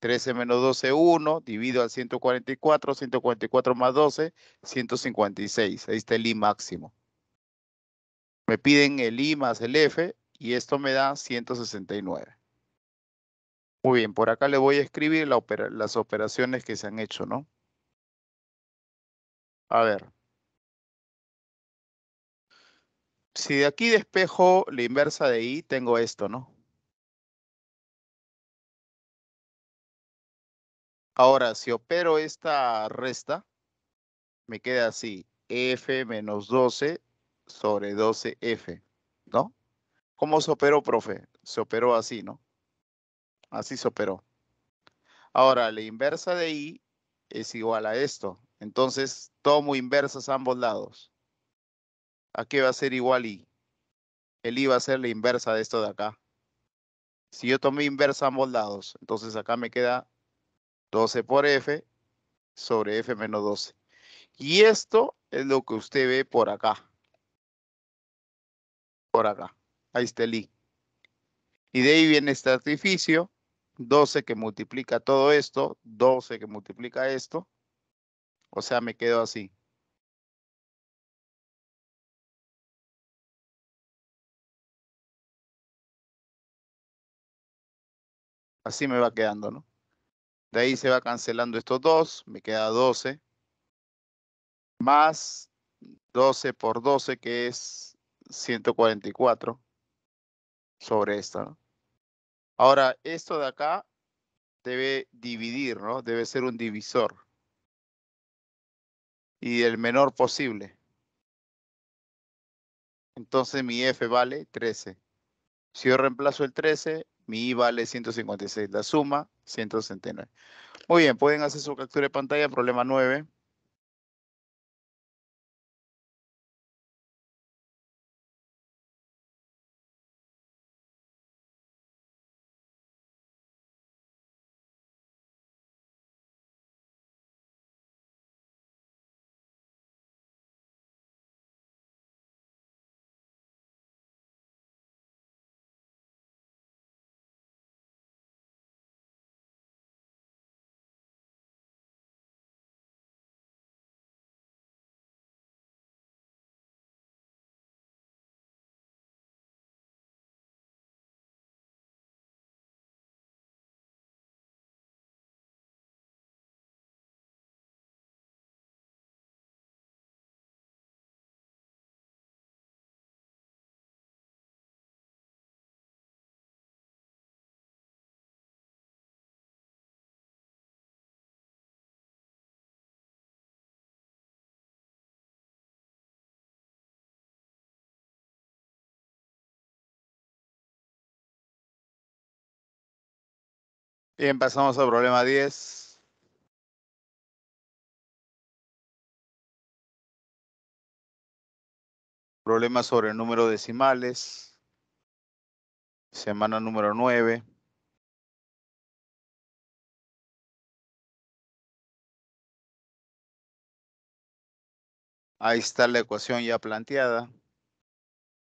13 menos 12, 1, divido al 144, 144 más 12, 156. Ahí está el I máximo. Me piden el I más el F y esto me da 169. Muy bien, por acá le voy a escribir las operaciones que se han hecho, ¿no? A ver. Si de aquí despejo la inversa de I, tengo esto, ¿no? Ahora, si opero esta resta, me queda así, f menos 12 sobre 12f, ¿no? ¿Cómo se operó, profe? Se operó así, ¿no? Así se operó. Ahora, la inversa de i es igual a esto. Entonces, tomo inversas a ambos lados. ¿A qué va a ser igual i? El i va a ser la inversa de esto de acá. Si yo tomé inversa a ambos lados, entonces acá me queda 12 por f sobre f menos 12. Y esto es lo que usted ve por acá. Por acá. Ahí está el i. Y de ahí viene este artificio. 12 que multiplica todo esto. 12 que multiplica esto. O sea, me quedo así. Así me va quedando, ¿no? De ahí se va cancelando estos dos, me queda 12. Más 12 por 12, que es 144 sobre esto. Ahora, esto de acá debe dividir, ¿no? Debe ser un divisor. Y el menor posible. Entonces mi F vale 13. Si yo reemplazo el 13, mi I vale 156. La suma 169. Muy bien, pueden hacer su captura de pantalla, problema 9. Bien, pasamos al problema 10. Problema sobre el número decimales. Semana número 9. Ahí está la ecuación ya planteada.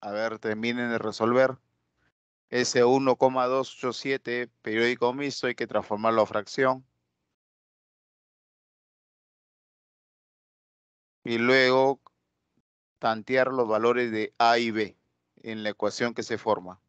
A ver, terminen de resolver ese 1,287 periódico mixto hay que transformarlo a fracción. Y luego tantear los valores de A y B en la ecuación que se forma.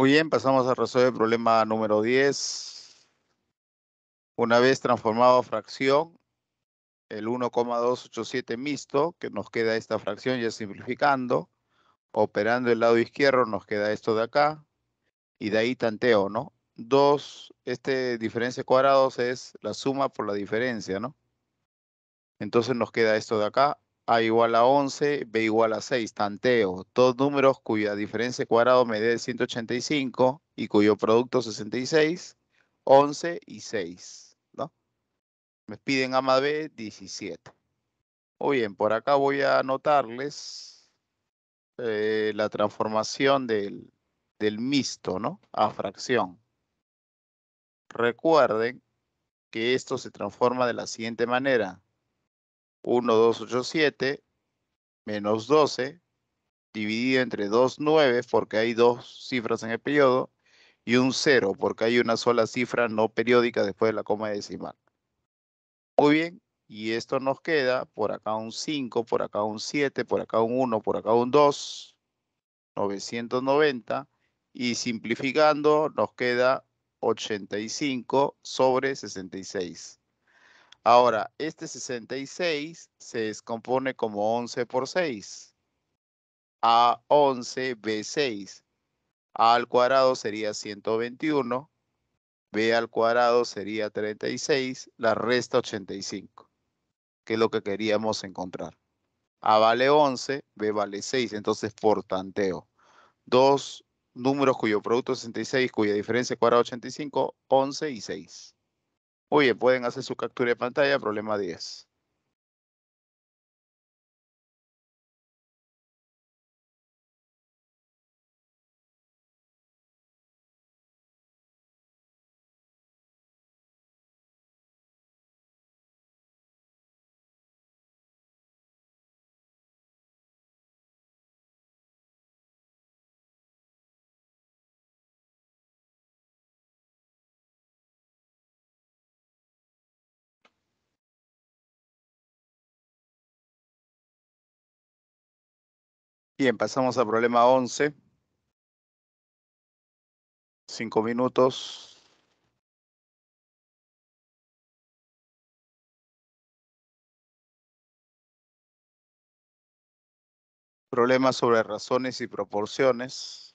Muy bien, pasamos a resolver el problema número 10. Una vez transformado a fracción, el 1,287 mixto, que nos queda esta fracción ya simplificando, operando el lado izquierdo nos queda esto de acá, y de ahí tanteo, ¿no? 2, este diferencia cuadrados es la suma por la diferencia, ¿no? Entonces nos queda esto de acá, a igual a 11, B igual a 6, tanteo. Dos números cuya diferencia cuadrada cuadrado me dé 185 y cuyo producto 66, 11 y 6. ¿no? Me piden A más B 17. Muy bien, por acá voy a anotarles eh, la transformación del, del mixto ¿no? a fracción. Recuerden que esto se transforma de la siguiente manera. 1287 menos 12 dividido entre 2, 9 porque hay dos cifras en el periodo y un 0 porque hay una sola cifra no periódica después de la coma decimal. Muy bien, y esto nos queda por acá un 5, por acá un 7, por acá un 1, por acá un 2, 990 y simplificando nos queda 85 sobre 66. Ahora, este 66 se descompone como 11 por 6. A11, B6. A al cuadrado sería 121. B al cuadrado sería 36. La resta 85, que es lo que queríamos encontrar. A vale 11, B vale 6, entonces por tanteo. Dos números cuyo producto es 66, cuya diferencia cuadrada 85, 11 y 6. Oye, pueden hacer su captura de pantalla, problema 10. Bien, pasamos al problema 11. Cinco minutos. Problemas sobre razones y proporciones.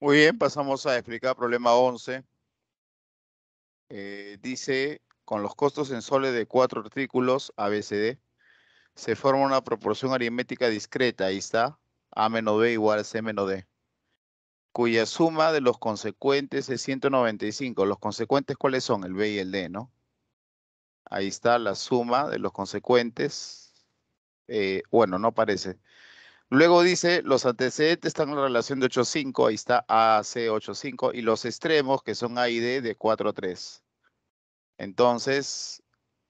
Muy bien, pasamos a explicar problema 11. Eh, dice, con los costos en soles de cuatro artículos ABCD, se forma una proporción aritmética discreta, ahí está, A menos B igual a C menos D, cuya suma de los consecuentes es 195. ¿Los consecuentes cuáles son? El B y el D, ¿no? Ahí está la suma de los consecuentes. Eh, bueno, no parece... Luego dice, los antecedentes están en la relación de 8.5, ahí está AC85, y los extremos, que son A y D, de 4.3. Entonces,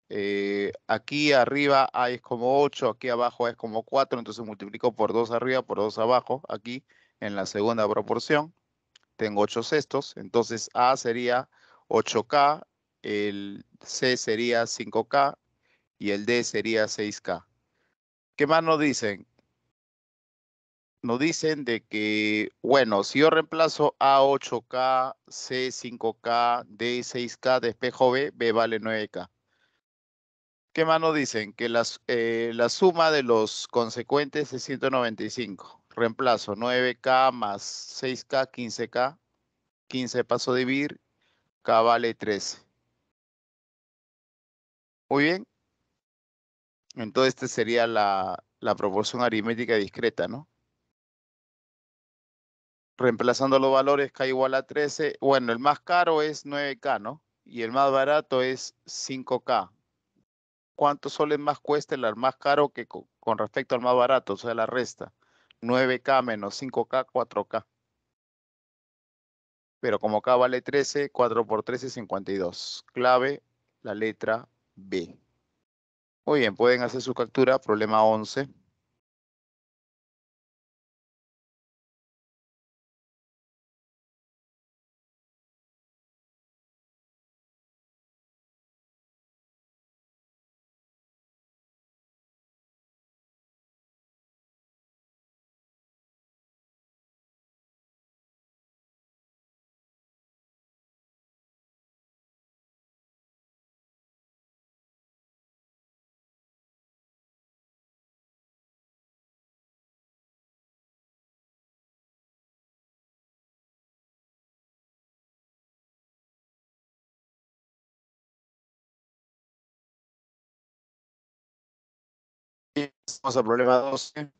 eh, aquí arriba A es como 8, aquí abajo A es como 4, entonces multiplico por 2 arriba, por 2 abajo, aquí en la segunda proporción. Tengo 8 sextos, entonces A sería 8K, el C sería 5K y el D sería 6K. ¿Qué más nos dicen? nos dicen de que, bueno, si yo reemplazo A8K, C5K, D6K, despejo B, B vale 9K. ¿Qué más nos dicen? Que las, eh, la suma de los consecuentes es 195. Reemplazo 9K más 6K, 15K. 15 paso a dividir, K vale 13. Muy bien. Entonces, esta sería la, la proporción aritmética discreta, ¿no? reemplazando los valores K igual a 13. Bueno, el más caro es 9K, ¿no? Y el más barato es 5K. ¿Cuántos soles más cuesta el más caro que con respecto al más barato? O sea, la resta. 9K menos 5K, 4K. Pero como K vale 13, 4 por 13 es 52. Clave, la letra B. Muy bien, pueden hacer su captura. Problema 11. vamos a problema 12.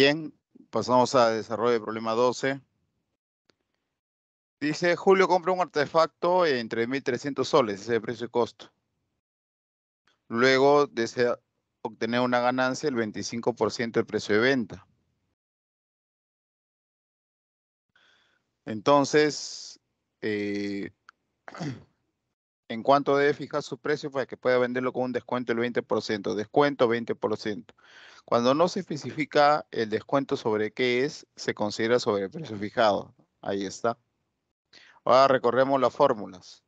Bien, pasamos a desarrollo del problema 12. Dice, Julio compra un artefacto entre 1.300 soles, ese es el precio y costo. Luego desea obtener una ganancia del 25% del precio de venta. Entonces, eh, [clears throat] ¿en cuánto debe fijar su precio para que pueda venderlo con un descuento del 20%? Descuento 20%. Cuando no se especifica el descuento sobre qué es, se considera sobre el precio fijado. Ahí está. Ahora recorremos las fórmulas.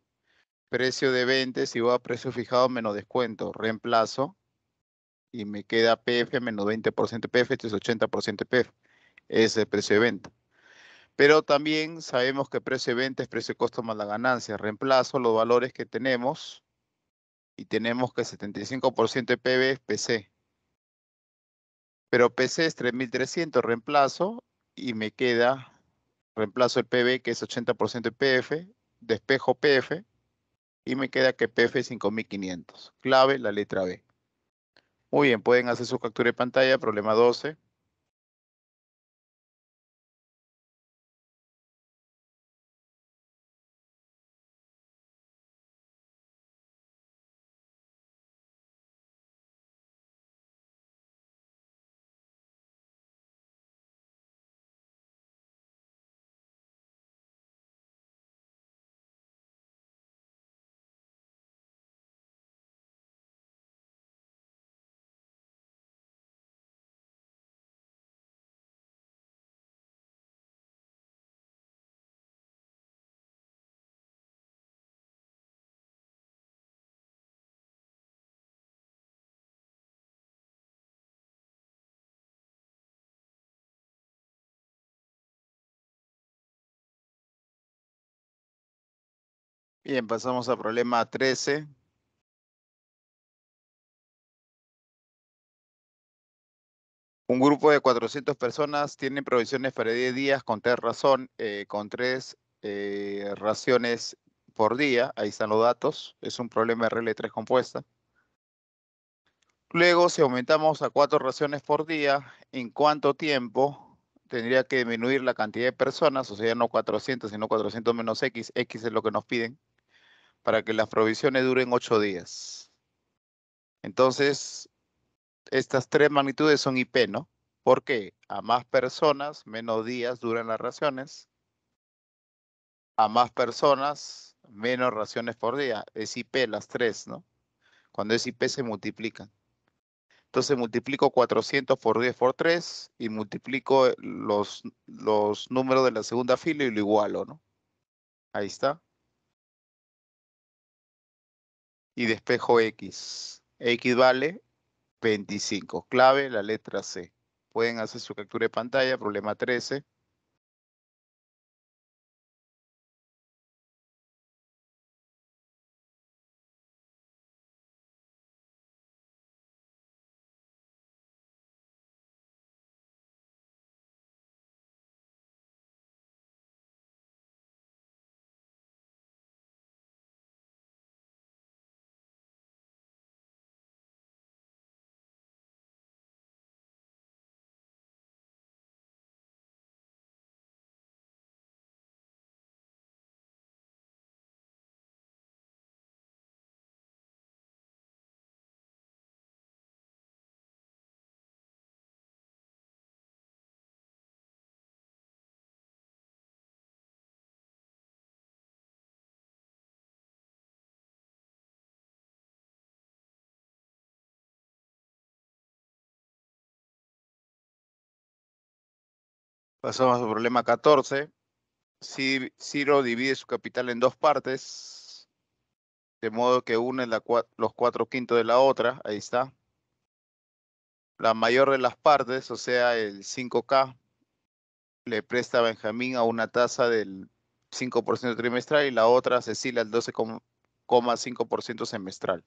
Precio de venta si igual a precio fijado menos descuento, reemplazo. Y me queda PF menos 20% PF, esto es 80% PF. Ese es el precio de venta. Pero también sabemos que precio de venta es precio de costo más la ganancia. Reemplazo los valores que tenemos y tenemos que 75% de PB es PC. Pero PC es 3300, reemplazo, y me queda, reemplazo el PB, que es 80% de PF, despejo PF, y me queda que PF es 5500. Clave, la letra B. Muy bien, pueden hacer su captura de pantalla, problema 12. Bien, pasamos a problema 13. Un grupo de 400 personas tiene provisiones para 10 días con tres, razón, eh, con tres eh, raciones por día. Ahí están los datos. Es un problema RL3 compuesta. Luego, si aumentamos a cuatro raciones por día, ¿en cuánto tiempo tendría que disminuir la cantidad de personas? O sea, no 400, sino 400 menos X. X es lo que nos piden para que las provisiones duren ocho días. Entonces, estas tres magnitudes son IP, ¿no? Porque a más personas, menos días duran las raciones. A más personas, menos raciones por día. Es IP las tres, ¿no? Cuando es IP se multiplican. Entonces multiplico 400 por 10 por 3 y multiplico los, los números de la segunda fila y lo igualo, ¿no? Ahí está y despejo X. X vale 25. Clave, la letra C. Pueden hacer su captura de pantalla, problema 13. Pasamos al problema 14. Ciro divide su capital en dos partes, de modo que una es los cuatro quintos de la otra. Ahí está. La mayor de las partes, o sea, el 5K, le presta a Benjamín a una tasa del 5% trimestral y la otra a Cecilia al 12,5% semestral.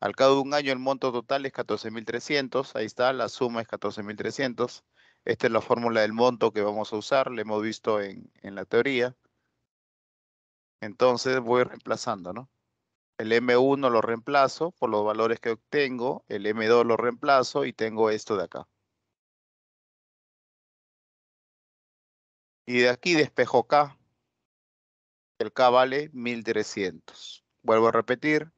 Al cabo de un año el monto total es 14.300, ahí está, la suma es 14.300. Esta es la fórmula del monto que vamos a usar, la hemos visto en, la teoría. Entonces voy reemplazando, ¿no? El M1 lo reemplazo por los valores que obtengo, el M2 lo reemplazo y tengo esto de acá. Y de aquí despejo K. El K vale 1300. Vuelvo a repetir.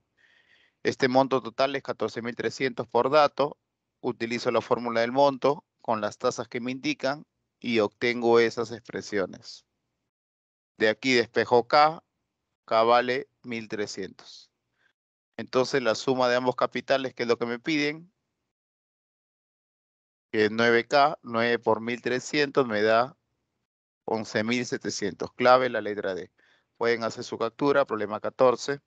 Este monto total es 14.300 por dato. Utilizo la fórmula del monto con las tasas que me indican y obtengo esas expresiones. De aquí despejo K, K vale 1300. Entonces la suma de ambos capitales, que es lo que me piden, que es 9K, 9 por 1300 me da 11.700. Clave la letra D. Pueden hacer su captura, problema 14.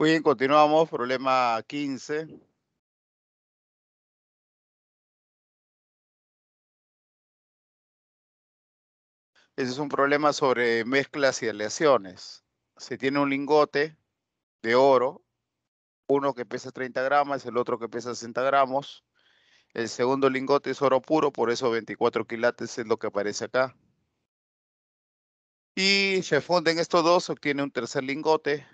Muy bien, continuamos. Problema 15. Ese es un problema sobre mezclas y aleaciones. Se tiene un lingote de oro, uno que pesa 30 gramos, el otro que pesa 60 gramos. El segundo lingote es oro puro, por eso 24 quilates es lo que aparece acá. Y se funden estos dos, obtiene un tercer lingote,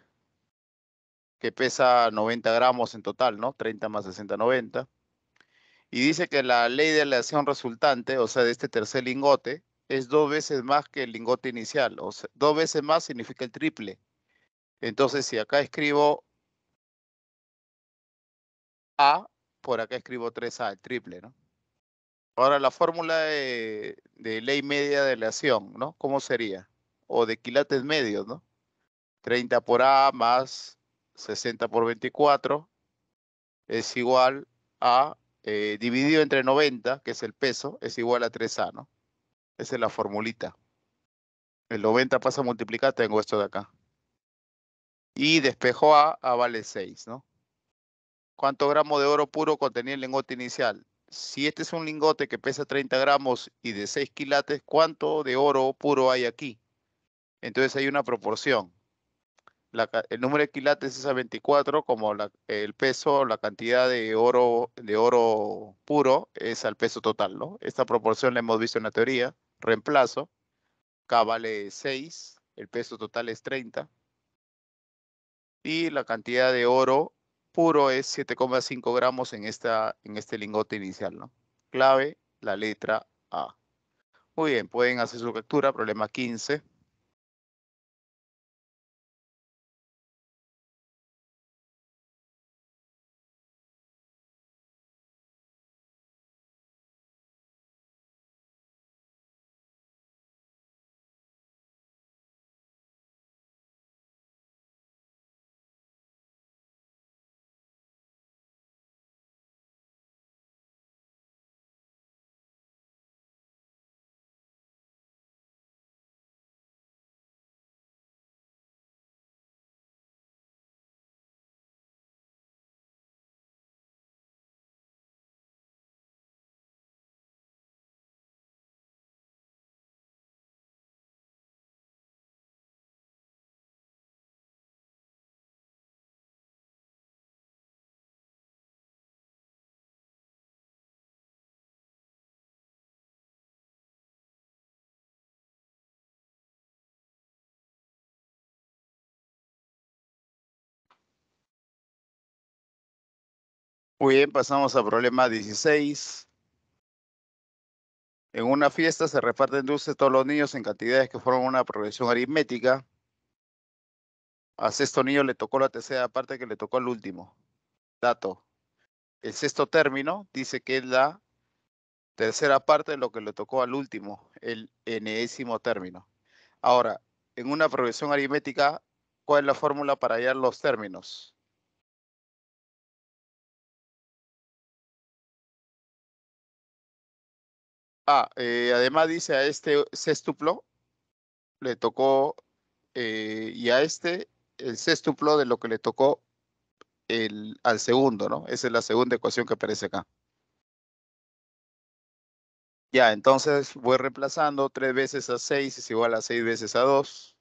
que pesa 90 gramos en total, ¿no? 30 más 60, 90. Y dice que la ley de aleación resultante, o sea, de este tercer lingote, es dos veces más que el lingote inicial. O sea, dos veces más significa el triple. Entonces, si acá escribo A, por acá escribo 3A, el triple, ¿no? Ahora, la fórmula de, ley media de aleación, ¿no? ¿Cómo sería? O de quilates medios, ¿no? 30 por A más 60 por 24 es igual a, eh, dividido entre 90, que es el peso, es igual a 3A, ¿no? Esa es la formulita. El 90 pasa a multiplicar, tengo esto de acá. Y despejo A, A vale 6, ¿no? ¿Cuánto gramo de oro puro contenía el lingote inicial? Si este es un lingote que pesa 30 gramos y de 6 quilates, ¿cuánto de oro puro hay aquí? Entonces hay una proporción el número de quilates es a 24, como el peso, la cantidad de oro, de oro puro es al peso total, ¿no? Esta proporción la hemos visto en la teoría. Reemplazo, K vale 6, el peso total es 30. Y la cantidad de oro puro es 7,5 gramos en, esta, en este lingote inicial, ¿no? Clave, la letra A. Muy bien, pueden hacer su captura, problema 15. Muy bien, pasamos al problema 16. En una fiesta se reparten dulces todos los niños en cantidades que forman una progresión aritmética. Al sexto niño le tocó la tercera parte que le tocó al último. Dato. El sexto término dice que es la tercera parte de lo que le tocó al último, el enésimo término. Ahora, en una progresión aritmética, ¿cuál es la fórmula para hallar los términos? Ah, eh, además dice a este sextuplo le tocó eh, y a este el sextuplo de lo que le tocó el, al segundo, ¿no? Esa es la segunda ecuación que aparece acá. Ya, entonces voy reemplazando tres veces a seis es igual a seis veces a dos.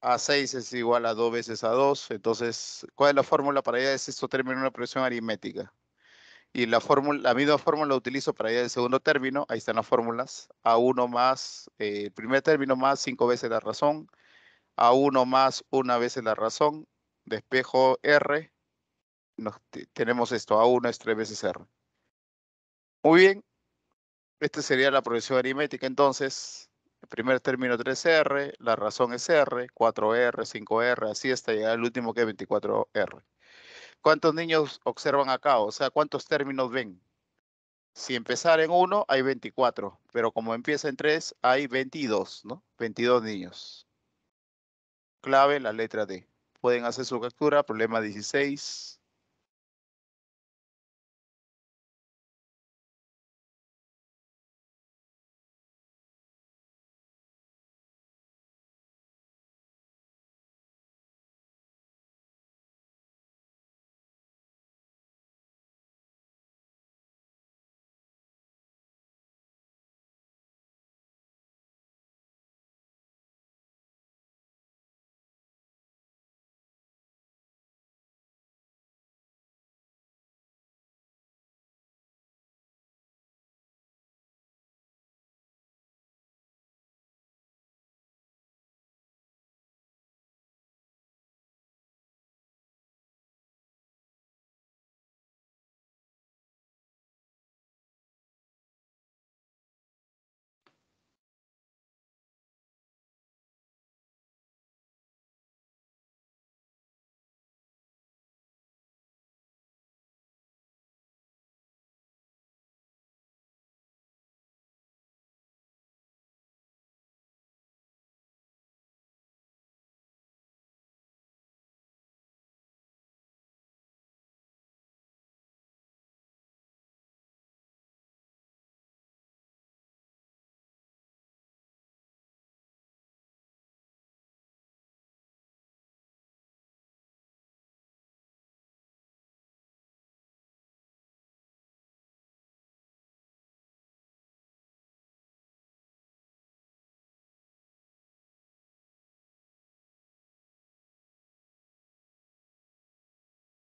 a seis es igual a dos veces a dos. Entonces, ¿cuál es la fórmula para ya de este? sexto término de una presión aritmética? Y la, fórmula, la misma fórmula la utilizo para ir al segundo término. Ahí están las fórmulas. A1 más eh, el primer término más cinco veces la razón. A1 más una vez la razón. Despejo R. tenemos esto. A1 es tres veces R. Muy bien. Esta sería la progresión aritmética. Entonces, el primer término 3R, la razón es R, 4R, 5R, así hasta llegar al último que es 24R. ¿Cuántos niños observan acá? O sea, ¿cuántos términos ven? Si empezar en uno, hay 24, pero como empieza en tres, hay 22, ¿no? 22 niños. Clave, la letra D. Pueden hacer su captura, problema 16.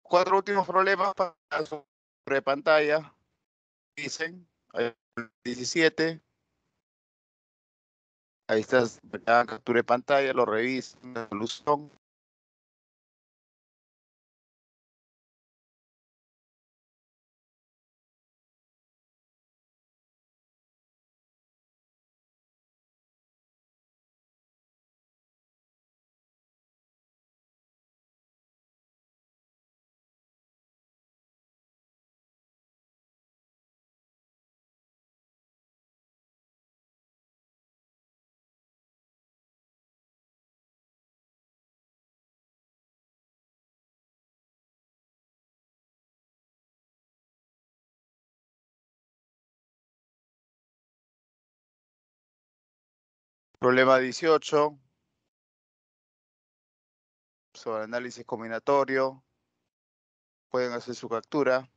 cuatro últimos problemas para sobre pantalla. Dicen, 17. Eh, Ahí está, captura de pantalla, lo revisan, la solución, Problema 18. Sobre análisis combinatorio. Pueden hacer su captura.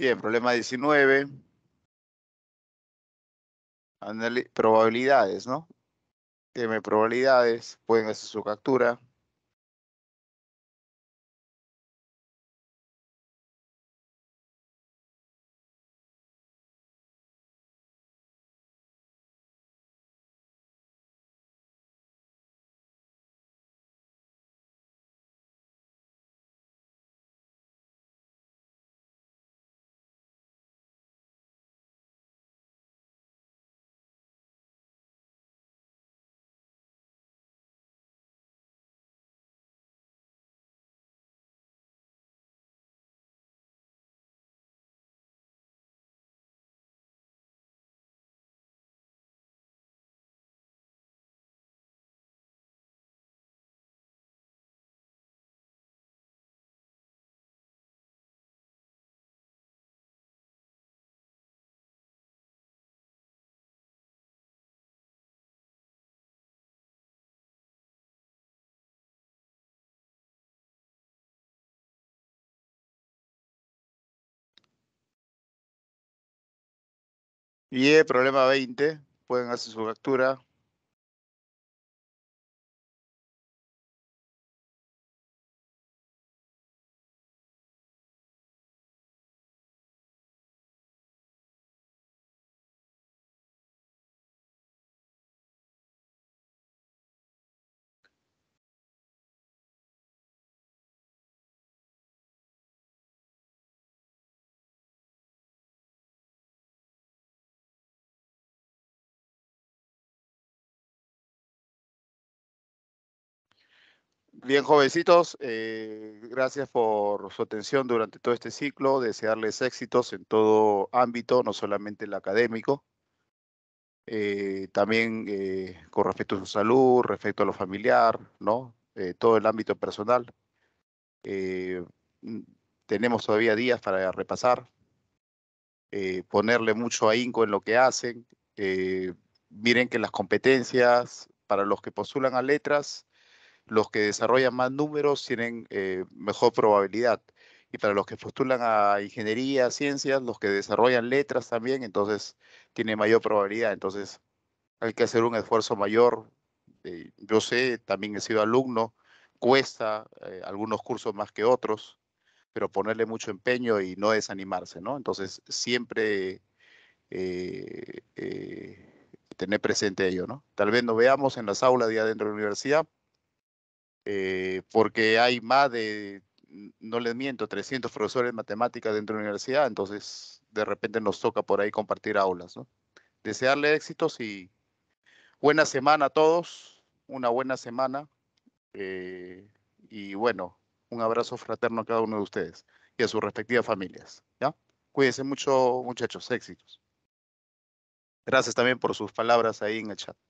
Bien, problema 19. probabilidades, ¿no? M probabilidades, pueden hacer su captura. Y problema 20, pueden hacer su factura. Bien, jovencitos, eh, gracias por su atención durante todo este ciclo. Desearles éxitos en todo ámbito, no solamente el académico. Eh, también eh, con respecto a su salud, respecto a lo familiar, ¿no? todo el ámbito personal. tenemos todavía días para repasar, ponerle mucho ahínco en lo que hacen. miren que las competencias para los que postulan a letras los que desarrollan más números tienen eh, mejor probabilidad. Y para los que postulan a ingeniería, ciencias, los que desarrollan letras también, entonces tiene mayor probabilidad. Entonces hay que hacer un esfuerzo mayor. Eh, yo sé, también he sido alumno, cuesta eh, algunos cursos más que otros, pero ponerle mucho empeño y no desanimarse, ¿no? Entonces siempre tener presente ello, ¿no? Tal vez nos veamos en las aulas de adentro de la universidad, eh, porque hay más de, no les miento, 300 profesores de matemáticas dentro de la universidad, entonces de repente nos toca por ahí compartir aulas. ¿no? Desearle éxitos y buena semana a todos, una buena semana eh, y bueno, un abrazo fraterno a cada uno de ustedes y a sus respectivas familias. ¿ya? Cuídense mucho, muchachos, éxitos. Gracias también por sus palabras ahí en el chat.